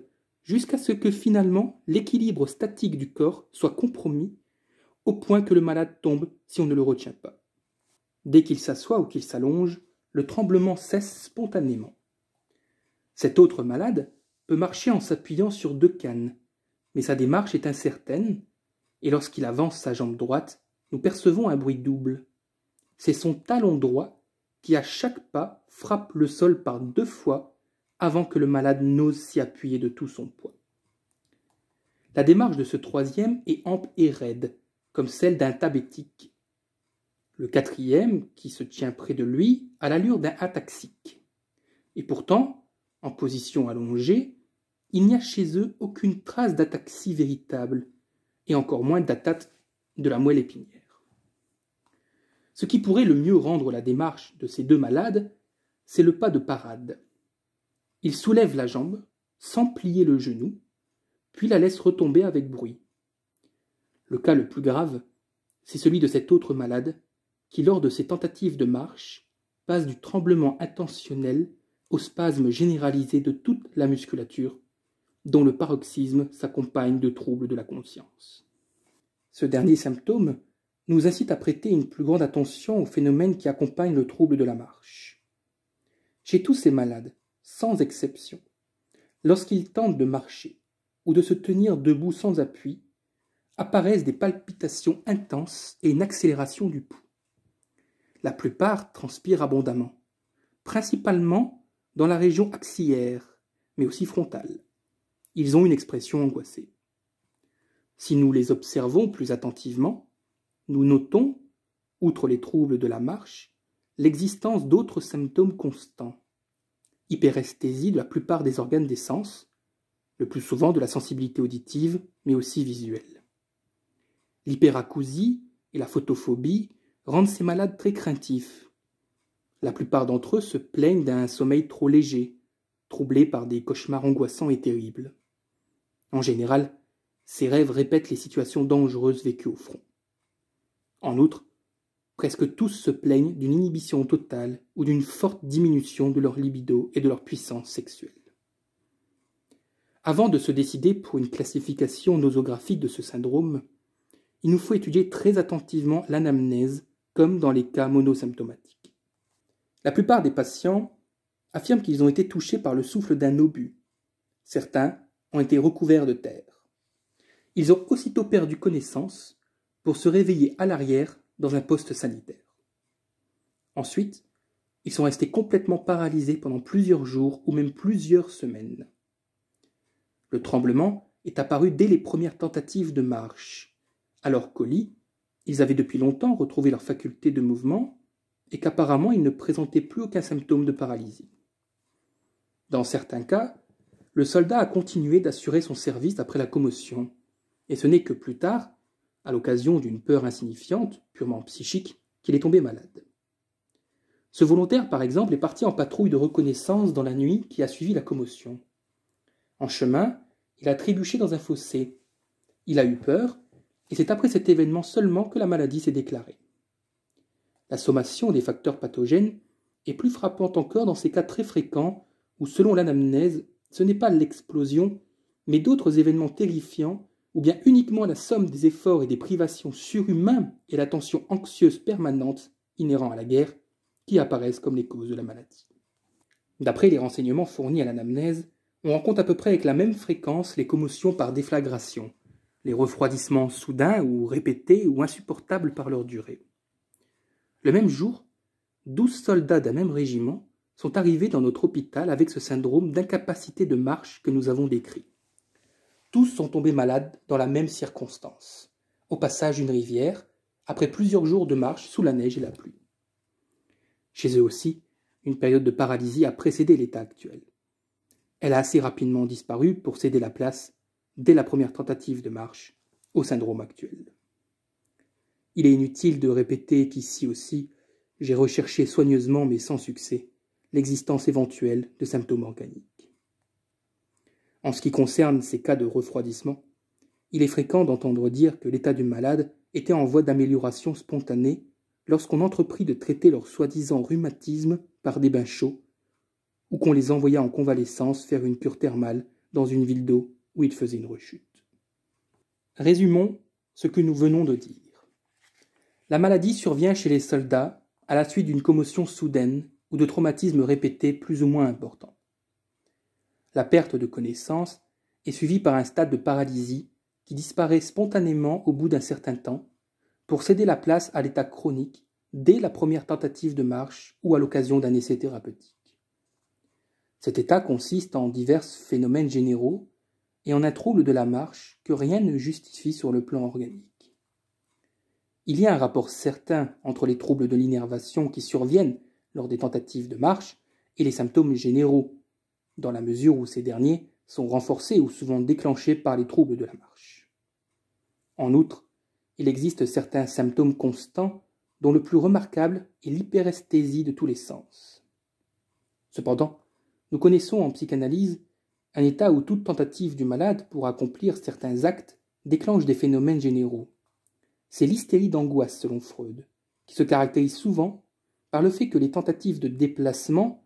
jusqu'à ce que finalement l'équilibre statique du corps soit compromis au point que le malade tombe si on ne le retient pas. Dès qu'il s'assoit ou qu'il s'allonge, le tremblement cesse spontanément. Cet autre malade peut marcher en s'appuyant sur deux cannes, mais sa démarche est incertaine, et lorsqu'il avance sa jambe droite, nous percevons un bruit double. C'est son talon droit qui à chaque pas frappe le sol par deux fois avant que le malade n'ose s'y appuyer de tout son poids. La démarche de ce troisième est ample et raide, comme celle d'un tabétique. Le quatrième, qui se tient près de lui, a l'allure d'un ataxique. Et pourtant, en position allongée, il n'y a chez eux aucune trace d'ataxie véritable, et encore moins d'attaque de la moelle épinière. Ce qui pourrait le mieux rendre la démarche de ces deux malades, c'est le pas de parade. Il soulève la jambe, sans plier le genou, puis la laisse retomber avec bruit. Le cas le plus grave, c'est celui de cet autre malade qui, lors de ses tentatives de marche, passe du tremblement intentionnel au spasme généralisé de toute la musculature dont le paroxysme s'accompagne de troubles de la conscience. Ce dernier symptôme nous incite à prêter une plus grande attention aux phénomènes qui accompagnent le trouble de la marche. Chez tous ces malades, sans exception, lorsqu'ils tentent de marcher ou de se tenir debout sans appui, apparaissent des palpitations intenses et une accélération du pouls. La plupart transpirent abondamment, principalement dans la région axillaire, mais aussi frontale ils ont une expression angoissée. Si nous les observons plus attentivement, nous notons, outre les troubles de la marche, l'existence d'autres symptômes constants. Hyperesthésie de la plupart des organes des sens, le plus souvent de la sensibilité auditive, mais aussi visuelle. L'hyperacousie et la photophobie rendent ces malades très craintifs. La plupart d'entre eux se plaignent d'un sommeil trop léger, troublé par des cauchemars angoissants et terribles. En général, ces rêves répètent les situations dangereuses vécues au front. En outre, presque tous se plaignent d'une inhibition totale ou d'une forte diminution de leur libido et de leur puissance sexuelle. Avant de se décider pour une classification nosographique de ce syndrome, il nous faut étudier très attentivement l'anamnèse comme dans les cas monosymptomatiques. La plupart des patients affirment qu'ils ont été touchés par le souffle d'un obus, certains ont été recouverts de terre. Ils ont aussitôt perdu connaissance pour se réveiller à l'arrière dans un poste sanitaire. Ensuite, ils sont restés complètement paralysés pendant plusieurs jours ou même plusieurs semaines. Le tremblement est apparu dès les premières tentatives de marche, alors qu'au lit, ils avaient depuis longtemps retrouvé leur faculté de mouvement et qu'apparemment ils ne présentaient plus aucun symptôme de paralysie. Dans certains cas, le soldat a continué d'assurer son service après la commotion, et ce n'est que plus tard, à l'occasion d'une peur insignifiante, purement psychique, qu'il est tombé malade. Ce volontaire, par exemple, est parti en patrouille de reconnaissance dans la nuit qui a suivi la commotion. En chemin, il a trébuché dans un fossé. Il a eu peur, et c'est après cet événement seulement que la maladie s'est déclarée. La sommation des facteurs pathogènes est plus frappante encore dans ces cas très fréquents où, selon l'anamnèse, ce n'est pas l'explosion, mais d'autres événements terrifiants, ou bien uniquement la somme des efforts et des privations surhumains et la tension anxieuse permanente inhérente à la guerre, qui apparaissent comme les causes de la maladie. D'après les renseignements fournis à l'anamnèse, on rencontre à peu près avec la même fréquence les commotions par déflagration, les refroidissements soudains ou répétés ou insupportables par leur durée. Le même jour, douze soldats d'un même régiment sont arrivés dans notre hôpital avec ce syndrome d'incapacité de marche que nous avons décrit. Tous sont tombés malades dans la même circonstance, au passage d'une rivière, après plusieurs jours de marche sous la neige et la pluie. Chez eux aussi, une période de paralysie a précédé l'état actuel. Elle a assez rapidement disparu pour céder la place, dès la première tentative de marche, au syndrome actuel. Il est inutile de répéter qu'ici aussi, j'ai recherché soigneusement mais sans succès l'existence éventuelle de symptômes organiques. En ce qui concerne ces cas de refroidissement, il est fréquent d'entendre dire que l'état du malade était en voie d'amélioration spontanée lorsqu'on entreprit de traiter leur soi-disant rhumatisme par des bains chauds, ou qu'on les envoya en convalescence faire une cure thermale dans une ville d'eau où ils faisaient une rechute. Résumons ce que nous venons de dire. La maladie survient chez les soldats à la suite d'une commotion soudaine ou de traumatismes répétés plus ou moins importants. La perte de connaissance est suivie par un stade de paralysie qui disparaît spontanément au bout d'un certain temps pour céder la place à l'état chronique dès la première tentative de marche ou à l'occasion d'un essai thérapeutique. Cet état consiste en divers phénomènes généraux et en un trouble de la marche que rien ne justifie sur le plan organique. Il y a un rapport certain entre les troubles de l'innervation qui surviennent lors des tentatives de marche et les symptômes généraux, dans la mesure où ces derniers sont renforcés ou souvent déclenchés par les troubles de la marche. En outre, il existe certains symptômes constants dont le plus remarquable est l'hyperesthésie de tous les sens. Cependant, nous connaissons en psychanalyse un état où toute tentative du malade pour accomplir certains actes déclenche des phénomènes généraux. C'est l'hystérie d'angoisse selon Freud, qui se caractérise souvent par le fait que les tentatives de déplacement,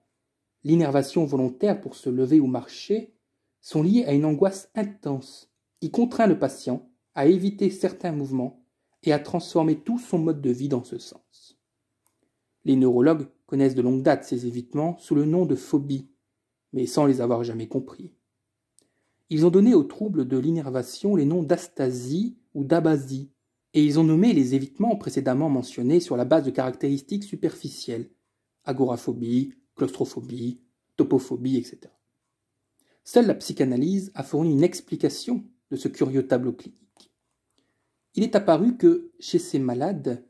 l'innervation volontaire pour se lever ou marcher, sont liées à une angoisse intense qui contraint le patient à éviter certains mouvements et à transformer tout son mode de vie dans ce sens. Les neurologues connaissent de longue date ces évitements sous le nom de phobie, mais sans les avoir jamais compris. Ils ont donné aux troubles de l'innervation les noms d'astasie ou d'abasie, et ils ont nommé les évitements précédemment mentionnés sur la base de caractéristiques superficielles agoraphobie, claustrophobie, topophobie, etc. Seule la psychanalyse a fourni une explication de ce curieux tableau clinique. Il est apparu que, chez ces malades,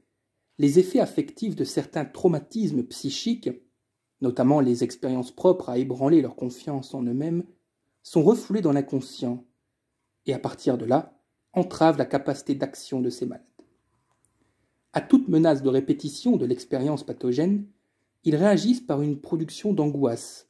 les effets affectifs de certains traumatismes psychiques, notamment les expériences propres à ébranler leur confiance en eux-mêmes, sont refoulés dans l'inconscient, et à partir de là, entrave la capacité d'action de ces malades. À toute menace de répétition de l'expérience pathogène, ils réagissent par une production d'angoisse.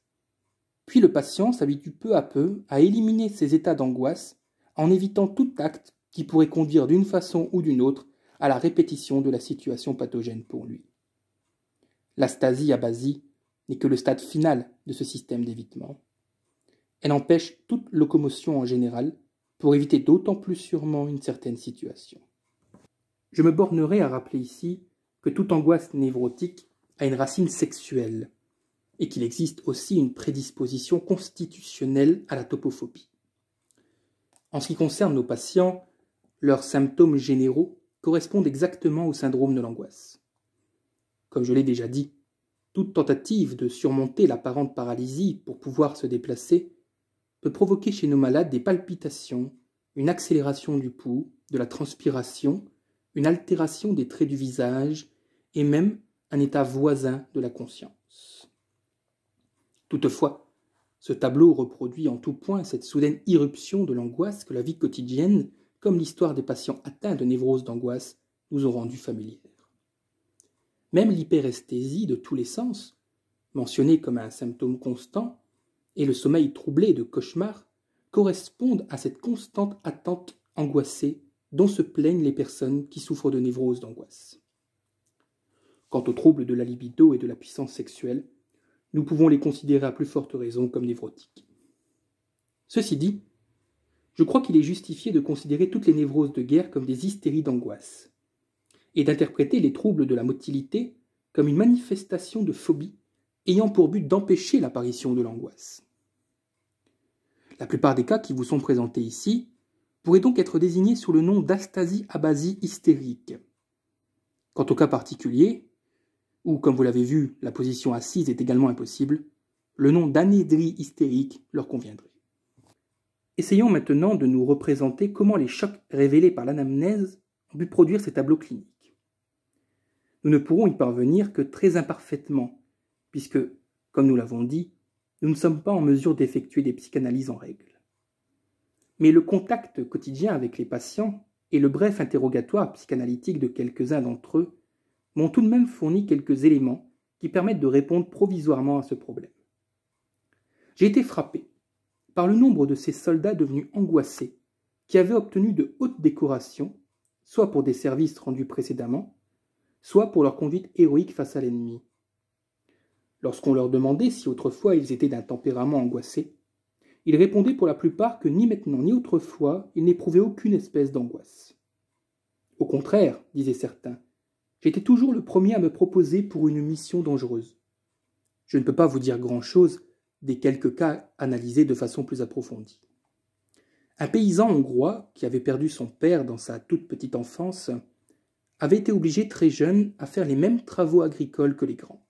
Puis le patient s'habitue peu à peu à éliminer ces états d'angoisse en évitant tout acte qui pourrait conduire d'une façon ou d'une autre à la répétition de la situation pathogène pour lui. L'astasie abasie n'est que le stade final de ce système d'évitement. Elle empêche toute locomotion en général pour éviter d'autant plus sûrement une certaine situation. Je me bornerai à rappeler ici que toute angoisse névrotique a une racine sexuelle et qu'il existe aussi une prédisposition constitutionnelle à la topophobie. En ce qui concerne nos patients, leurs symptômes généraux correspondent exactement au syndrome de l'angoisse. Comme je l'ai déjà dit, toute tentative de surmonter l'apparente paralysie pour pouvoir se déplacer peut provoquer chez nos malades des palpitations, une accélération du pouls, de la transpiration, une altération des traits du visage et même un état voisin de la conscience. Toutefois, ce tableau reproduit en tout point cette soudaine irruption de l'angoisse que la vie quotidienne, comme l'histoire des patients atteints de névrose d'angoisse, nous ont rendu familière. Même l'hyperesthésie de tous les sens, mentionnée comme un symptôme constant, et le sommeil troublé de cauchemar correspondent à cette constante attente angoissée dont se plaignent les personnes qui souffrent de névrose d'angoisse. Quant aux troubles de la libido et de la puissance sexuelle, nous pouvons les considérer à plus forte raison comme névrotiques. Ceci dit, je crois qu'il est justifié de considérer toutes les névroses de guerre comme des hystéries d'angoisse, et d'interpréter les troubles de la motilité comme une manifestation de phobie ayant pour but d'empêcher l'apparition de l'angoisse. La plupart des cas qui vous sont présentés ici pourraient donc être désignés sous le nom d'astasie abasie hystérique. Quant au cas particulier, où, comme vous l'avez vu, la position assise est également impossible, le nom d'anédrie hystérique leur conviendrait. Essayons maintenant de nous représenter comment les chocs révélés par l'anamnèse ont pu produire ces tableaux cliniques. Nous ne pourrons y parvenir que très imparfaitement, puisque, comme nous l'avons dit, nous ne sommes pas en mesure d'effectuer des psychanalyses en règle. Mais le contact quotidien avec les patients et le bref interrogatoire psychanalytique de quelques-uns d'entre eux m'ont tout de même fourni quelques éléments qui permettent de répondre provisoirement à ce problème. J'ai été frappé par le nombre de ces soldats devenus angoissés qui avaient obtenu de hautes décorations, soit pour des services rendus précédemment, soit pour leur conduite héroïque face à l'ennemi, Lorsqu'on leur demandait si autrefois ils étaient d'un tempérament angoissé, ils répondaient pour la plupart que ni maintenant ni autrefois ils n'éprouvaient aucune espèce d'angoisse. Au contraire, disaient certains, j'étais toujours le premier à me proposer pour une mission dangereuse. Je ne peux pas vous dire grand-chose des quelques cas analysés de façon plus approfondie. Un paysan hongrois, qui avait perdu son père dans sa toute petite enfance, avait été obligé très jeune à faire les mêmes travaux agricoles que les grands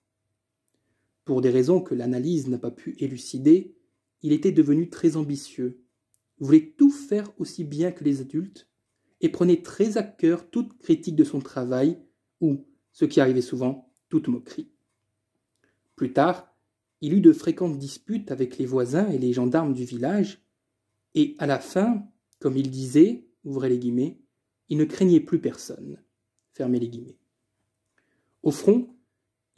pour des raisons que l'analyse n'a pas pu élucider, il était devenu très ambitieux, voulait tout faire aussi bien que les adultes, et prenait très à cœur toute critique de son travail, ou, ce qui arrivait souvent, toute moquerie. Plus tard, il eut de fréquentes disputes avec les voisins et les gendarmes du village, et à la fin, comme il disait, ouvrez les guillemets, il ne craignait plus personne. Fermez les guillemets. Au front,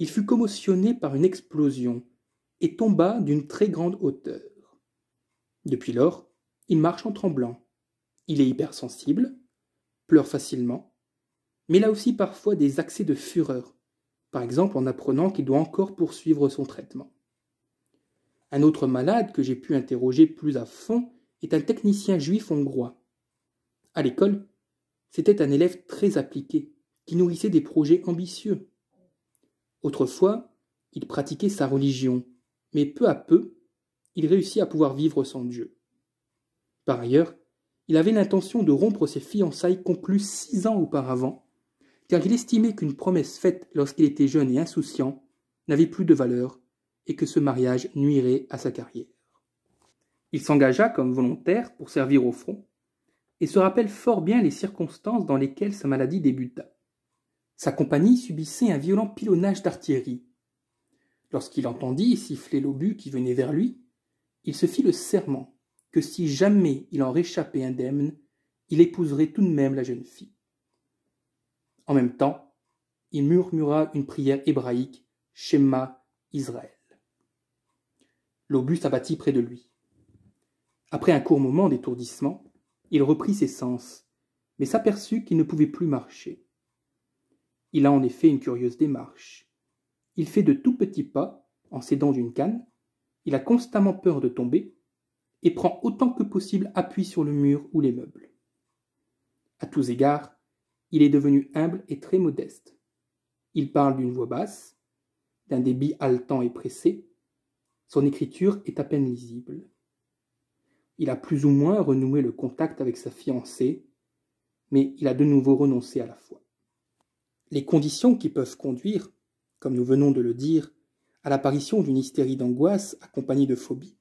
il fut commotionné par une explosion et tomba d'une très grande hauteur. Depuis lors, il marche en tremblant. Il est hypersensible, pleure facilement, mais il a aussi parfois des accès de fureur, par exemple en apprenant qu'il doit encore poursuivre son traitement. Un autre malade que j'ai pu interroger plus à fond est un technicien juif hongrois. À l'école, c'était un élève très appliqué, qui nourrissait des projets ambitieux. Autrefois, il pratiquait sa religion, mais peu à peu, il réussit à pouvoir vivre sans Dieu. Par ailleurs, il avait l'intention de rompre ses fiançailles conclues six ans auparavant, car il estimait qu'une promesse faite lorsqu'il était jeune et insouciant n'avait plus de valeur et que ce mariage nuirait à sa carrière. Il s'engagea comme volontaire pour servir au front et se rappelle fort bien les circonstances dans lesquelles sa maladie débuta. Sa compagnie subissait un violent pilonnage d'artillerie. Lorsqu'il entendit siffler l'obus qui venait vers lui, il se fit le serment que si jamais il en réchappait indemne, il épouserait tout de même la jeune fille. En même temps, il murmura une prière hébraïque, Shema Israël. L'obus s'abattit près de lui. Après un court moment d'étourdissement, il reprit ses sens, mais s'aperçut qu'il ne pouvait plus marcher. Il a en effet une curieuse démarche. Il fait de tout petits pas en s'aidant d'une canne, il a constamment peur de tomber et prend autant que possible appui sur le mur ou les meubles. À tous égards, il est devenu humble et très modeste. Il parle d'une voix basse, d'un débit haletant et pressé. Son écriture est à peine lisible. Il a plus ou moins renoué le contact avec sa fiancée, mais il a de nouveau renoncé à la foi les conditions qui peuvent conduire, comme nous venons de le dire, à l'apparition d'une hystérie d'angoisse accompagnée de phobie,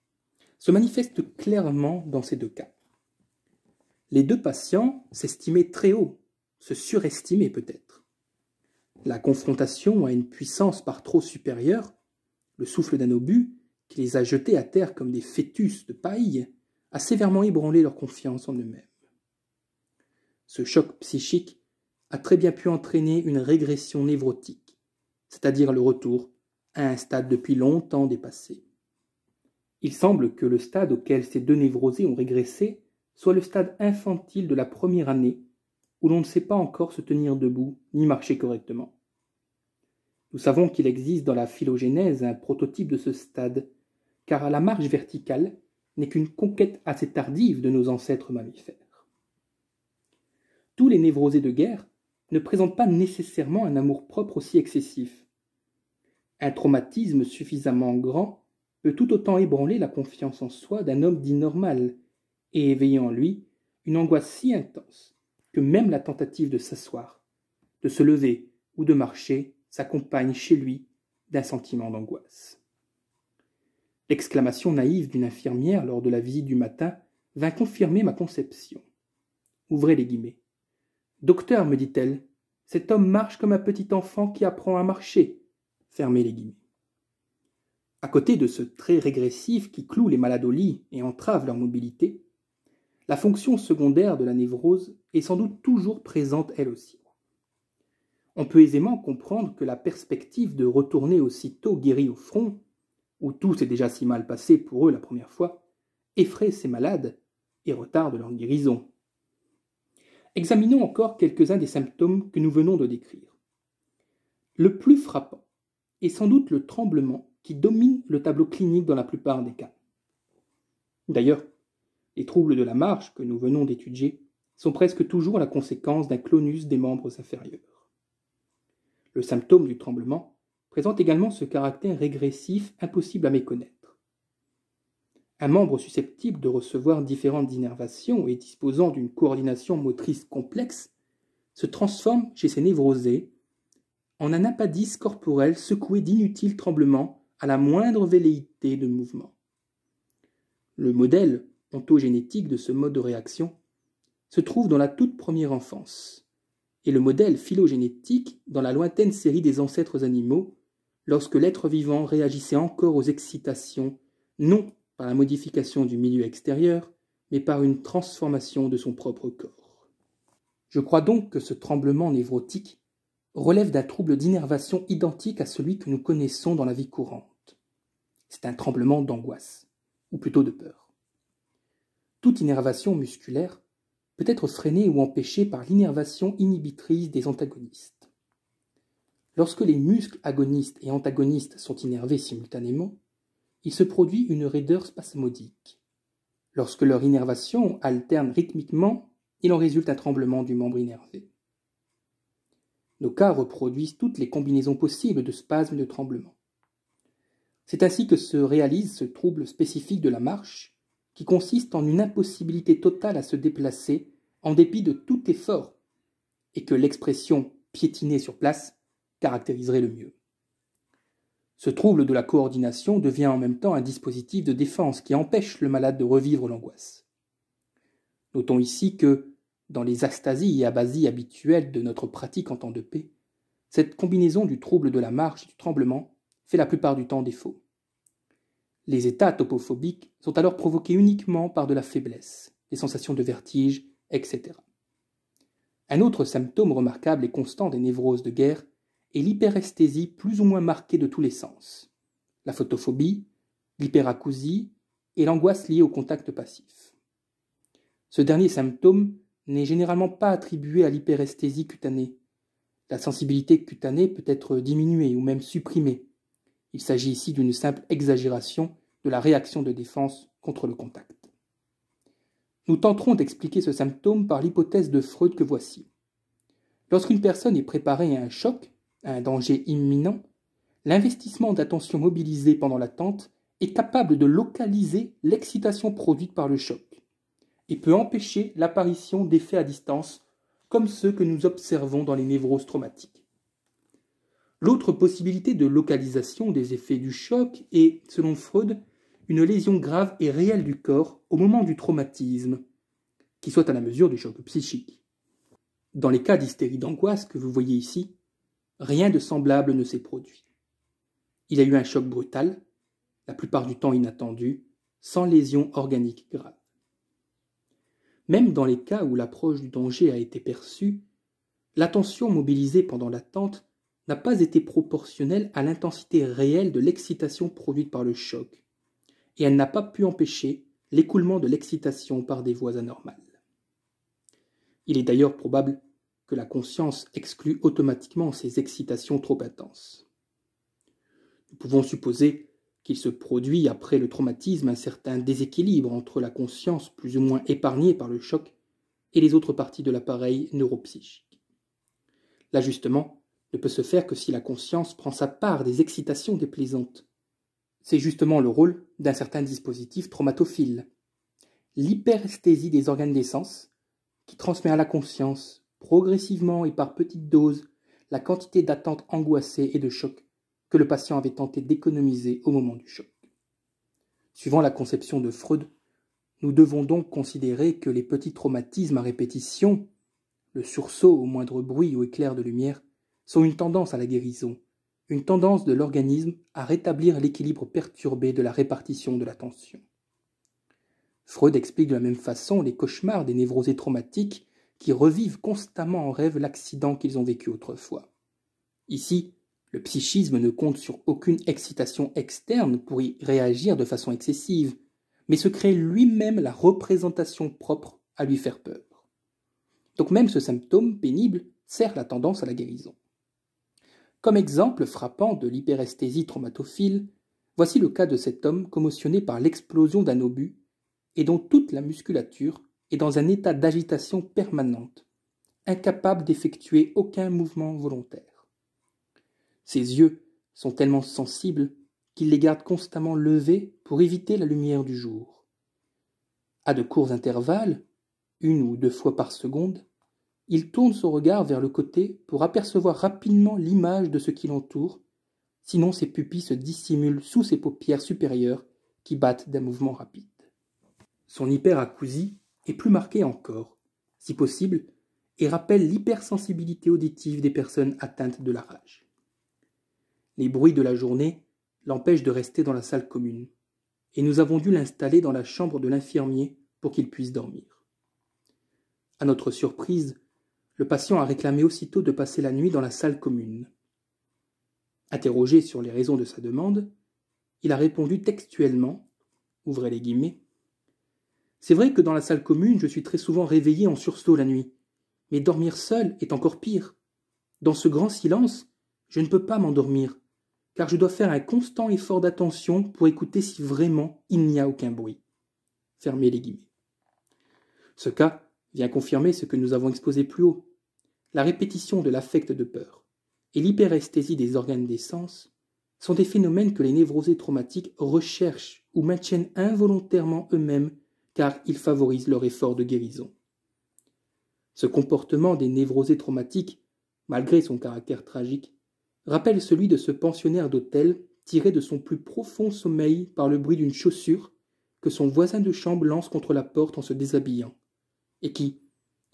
se manifestent clairement dans ces deux cas. Les deux patients s'estimaient très haut, se surestimaient peut-être. La confrontation à une puissance par trop supérieure, le souffle d'un obus, qui les a jetés à terre comme des fœtus de paille, a sévèrement ébranlé leur confiance en eux-mêmes. Ce choc psychique a très bien pu entraîner une régression névrotique, c'est-à-dire le retour à un stade depuis longtemps dépassé. Il semble que le stade auquel ces deux névrosés ont régressé soit le stade infantile de la première année, où l'on ne sait pas encore se tenir debout ni marcher correctement. Nous savons qu'il existe dans la phylogénèse un prototype de ce stade, car la marche verticale n'est qu'une conquête assez tardive de nos ancêtres mammifères. Tous les névrosés de guerre ne présente pas nécessairement un amour-propre aussi excessif. Un traumatisme suffisamment grand peut tout autant ébranler la confiance en soi d'un homme dit normal et éveiller en lui une angoisse si intense que même la tentative de s'asseoir, de se lever ou de marcher s'accompagne chez lui d'un sentiment d'angoisse. L'exclamation naïve d'une infirmière lors de la visite du matin vint confirmer ma conception. Ouvrez les guillemets. Docteur, me dit-elle, cet homme marche comme un petit enfant qui apprend à marcher. Fermez les guillemets. À côté de ce trait régressif qui cloue les malades au lit et entrave leur mobilité, la fonction secondaire de la névrose est sans doute toujours présente elle aussi. On peut aisément comprendre que la perspective de retourner aussitôt guéri au front, où tout s'est déjà si mal passé pour eux la première fois, effraie ces malades et retarde leur guérison. Examinons encore quelques-uns des symptômes que nous venons de décrire. Le plus frappant est sans doute le tremblement qui domine le tableau clinique dans la plupart des cas. D'ailleurs, les troubles de la marche que nous venons d'étudier sont presque toujours la conséquence d'un clonus des membres inférieurs. Le symptôme du tremblement présente également ce caractère régressif impossible à méconnaître. Un membre susceptible de recevoir différentes innervations et disposant d'une coordination motrice complexe se transforme chez ces névrosés en un appendice corporel secoué d'inutiles tremblements à la moindre velléité de mouvement. Le modèle ontogénétique de ce mode de réaction se trouve dans la toute première enfance, et le modèle phylogénétique dans la lointaine série des ancêtres animaux, lorsque l'être vivant réagissait encore aux excitations non par la modification du milieu extérieur, mais par une transformation de son propre corps. Je crois donc que ce tremblement névrotique relève d'un trouble d'innervation identique à celui que nous connaissons dans la vie courante. C'est un tremblement d'angoisse, ou plutôt de peur. Toute innervation musculaire peut être freinée ou empêchée par l'innervation inhibitrice des antagonistes. Lorsque les muscles agonistes et antagonistes sont innervés simultanément, il se produit une raideur spasmodique. Lorsque leur innervation alterne rythmiquement, il en résulte un tremblement du membre innervé. Nos cas reproduisent toutes les combinaisons possibles de spasmes et de tremblements. C'est ainsi que se réalise ce trouble spécifique de la marche, qui consiste en une impossibilité totale à se déplacer en dépit de tout effort, et que l'expression piétiner sur place caractériserait le mieux. Ce trouble de la coordination devient en même temps un dispositif de défense qui empêche le malade de revivre l'angoisse. Notons ici que, dans les astasies et abasies habituelles de notre pratique en temps de paix, cette combinaison du trouble de la marche et du tremblement fait la plupart du temps défaut. Les états topophobiques sont alors provoqués uniquement par de la faiblesse, des sensations de vertige, etc. Un autre symptôme remarquable et constant des névroses de guerre et l'hyperesthésie plus ou moins marquée de tous les sens, la photophobie, l'hyperacousie et l'angoisse liée au contact passif. Ce dernier symptôme n'est généralement pas attribué à l'hyperesthésie cutanée. La sensibilité cutanée peut être diminuée ou même supprimée. Il s'agit ici d'une simple exagération de la réaction de défense contre le contact. Nous tenterons d'expliquer ce symptôme par l'hypothèse de Freud que voici. Lorsqu'une personne est préparée à un choc, un danger imminent, l'investissement d'attention mobilisée pendant l'attente est capable de localiser l'excitation produite par le choc et peut empêcher l'apparition d'effets à distance comme ceux que nous observons dans les névroses traumatiques. L'autre possibilité de localisation des effets du choc est, selon Freud, une lésion grave et réelle du corps au moment du traumatisme, qui soit à la mesure du choc psychique. Dans les cas d'hystérie d'angoisse que vous voyez ici, rien de semblable ne s'est produit. Il a eu un choc brutal, la plupart du temps inattendu, sans lésion organique grave. Même dans les cas où l'approche du danger a été perçue, l'attention mobilisée pendant l'attente n'a pas été proportionnelle à l'intensité réelle de l'excitation produite par le choc, et elle n'a pas pu empêcher l'écoulement de l'excitation par des voies anormales. Il est d'ailleurs probable que la conscience exclut automatiquement ces excitations trop intenses. Nous pouvons supposer qu'il se produit après le traumatisme un certain déséquilibre entre la conscience plus ou moins épargnée par le choc et les autres parties de l'appareil neuropsychique. L'ajustement ne peut se faire que si la conscience prend sa part des excitations déplaisantes. C'est justement le rôle d'un certain dispositif traumatophile, l'hyperesthésie des organes d'essence, qui transmet à la conscience progressivement et par petites doses, la quantité d'attente angoissée et de choc que le patient avait tenté d'économiser au moment du choc. Suivant la conception de Freud, nous devons donc considérer que les petits traumatismes à répétition, le sursaut au moindre bruit ou éclair de lumière, sont une tendance à la guérison, une tendance de l'organisme à rétablir l'équilibre perturbé de la répartition de la tension. Freud explique de la même façon les cauchemars des névrosés traumatiques qui revivent constamment en rêve l'accident qu'ils ont vécu autrefois. Ici, le psychisme ne compte sur aucune excitation externe pour y réagir de façon excessive, mais se crée lui-même la représentation propre à lui faire peur. Donc même ce symptôme pénible sert la tendance à la guérison. Comme exemple frappant de l'hyperesthésie traumatophile, voici le cas de cet homme commotionné par l'explosion d'un obus et dont toute la musculature et dans un état d'agitation permanente, incapable d'effectuer aucun mouvement volontaire. Ses yeux sont tellement sensibles qu'il les garde constamment levés pour éviter la lumière du jour. À de courts intervalles, une ou deux fois par seconde, il tourne son regard vers le côté pour apercevoir rapidement l'image de ce qui l'entoure, sinon ses pupilles se dissimulent sous ses paupières supérieures qui battent d'un mouvement rapide. Son hyperacousie est plus marqué encore, si possible, et rappelle l'hypersensibilité auditive des personnes atteintes de la rage. Les bruits de la journée l'empêchent de rester dans la salle commune, et nous avons dû l'installer dans la chambre de l'infirmier pour qu'il puisse dormir. À notre surprise, le patient a réclamé aussitôt de passer la nuit dans la salle commune. Interrogé sur les raisons de sa demande, il a répondu textuellement, ouvrez les guillemets, c'est vrai que dans la salle commune, je suis très souvent réveillé en sursaut la nuit. Mais dormir seul est encore pire. Dans ce grand silence, je ne peux pas m'endormir, car je dois faire un constant effort d'attention pour écouter si vraiment il n'y a aucun bruit. Fermez les guillemets. Ce cas vient confirmer ce que nous avons exposé plus haut, la répétition de l'affect de peur et l'hyperesthésie des organes des sens sont des phénomènes que les névrosés traumatiques recherchent ou maintiennent involontairement eux-mêmes car il favorise leur effort de guérison. Ce comportement des névrosés traumatiques, malgré son caractère tragique, rappelle celui de ce pensionnaire d'hôtel tiré de son plus profond sommeil par le bruit d'une chaussure que son voisin de chambre lance contre la porte en se déshabillant, et qui,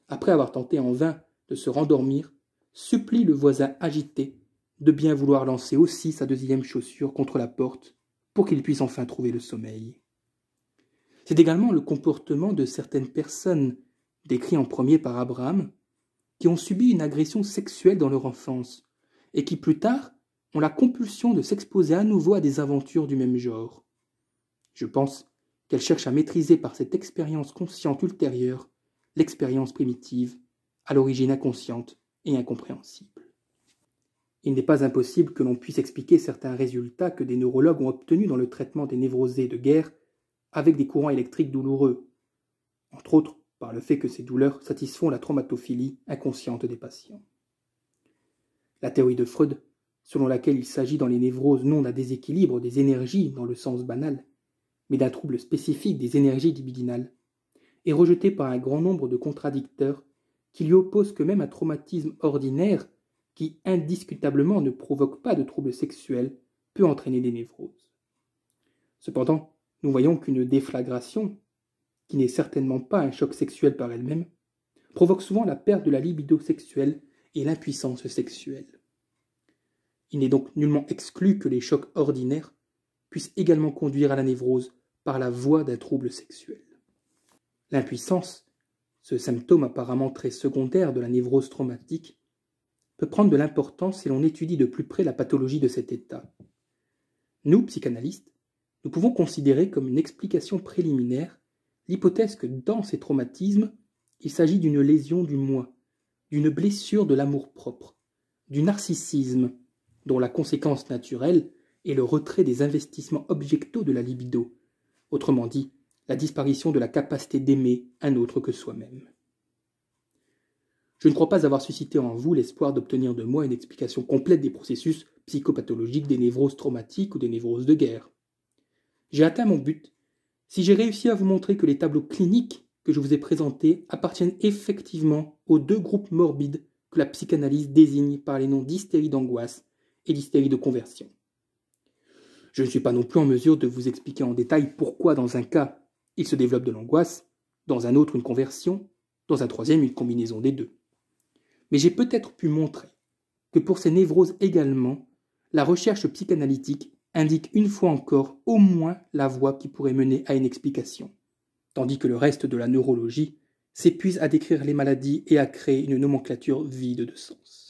après avoir tenté en vain de se rendormir, supplie le voisin agité de bien vouloir lancer aussi sa deuxième chaussure contre la porte pour qu'il puisse enfin trouver le sommeil. C'est également le comportement de certaines personnes, décrites en premier par Abraham, qui ont subi une agression sexuelle dans leur enfance, et qui plus tard ont la compulsion de s'exposer à nouveau à des aventures du même genre. Je pense qu'elles cherchent à maîtriser par cette expérience consciente ultérieure l'expérience primitive, à l'origine inconsciente et incompréhensible. Il n'est pas impossible que l'on puisse expliquer certains résultats que des neurologues ont obtenus dans le traitement des névrosés de guerre avec des courants électriques douloureux, entre autres par le fait que ces douleurs satisfont la traumatophilie inconsciente des patients. La théorie de Freud, selon laquelle il s'agit dans les névroses non d'un déséquilibre des énergies dans le sens banal, mais d'un trouble spécifique des énergies libidinales, est rejetée par un grand nombre de contradicteurs qui lui opposent que même un traumatisme ordinaire, qui indiscutablement ne provoque pas de troubles sexuels, peut entraîner des névroses. Cependant, nous voyons qu'une déflagration, qui n'est certainement pas un choc sexuel par elle-même, provoque souvent la perte de la libido sexuelle et l'impuissance sexuelle. Il n'est donc nullement exclu que les chocs ordinaires puissent également conduire à la névrose par la voie d'un trouble sexuel. L'impuissance, ce symptôme apparemment très secondaire de la névrose traumatique, peut prendre de l'importance si l'on étudie de plus près la pathologie de cet état. Nous, psychanalystes, nous pouvons considérer comme une explication préliminaire l'hypothèse que dans ces traumatismes, il s'agit d'une lésion du moi, d'une blessure de l'amour-propre, du narcissisme, dont la conséquence naturelle est le retrait des investissements objectaux de la libido, autrement dit, la disparition de la capacité d'aimer un autre que soi-même. Je ne crois pas avoir suscité en vous l'espoir d'obtenir de moi une explication complète des processus psychopathologiques des névroses traumatiques ou des névroses de guerre. J'ai atteint mon but. Si j'ai réussi à vous montrer que les tableaux cliniques que je vous ai présentés appartiennent effectivement aux deux groupes morbides que la psychanalyse désigne par les noms d'hystérie d'angoisse et d'hystérie de conversion. Je ne suis pas non plus en mesure de vous expliquer en détail pourquoi dans un cas il se développe de l'angoisse, dans un autre une conversion, dans un troisième une combinaison des deux. Mais j'ai peut-être pu montrer que pour ces névroses également, la recherche psychanalytique indique une fois encore au moins la voie qui pourrait mener à une explication, tandis que le reste de la neurologie s'épuise à décrire les maladies et à créer une nomenclature vide de sens.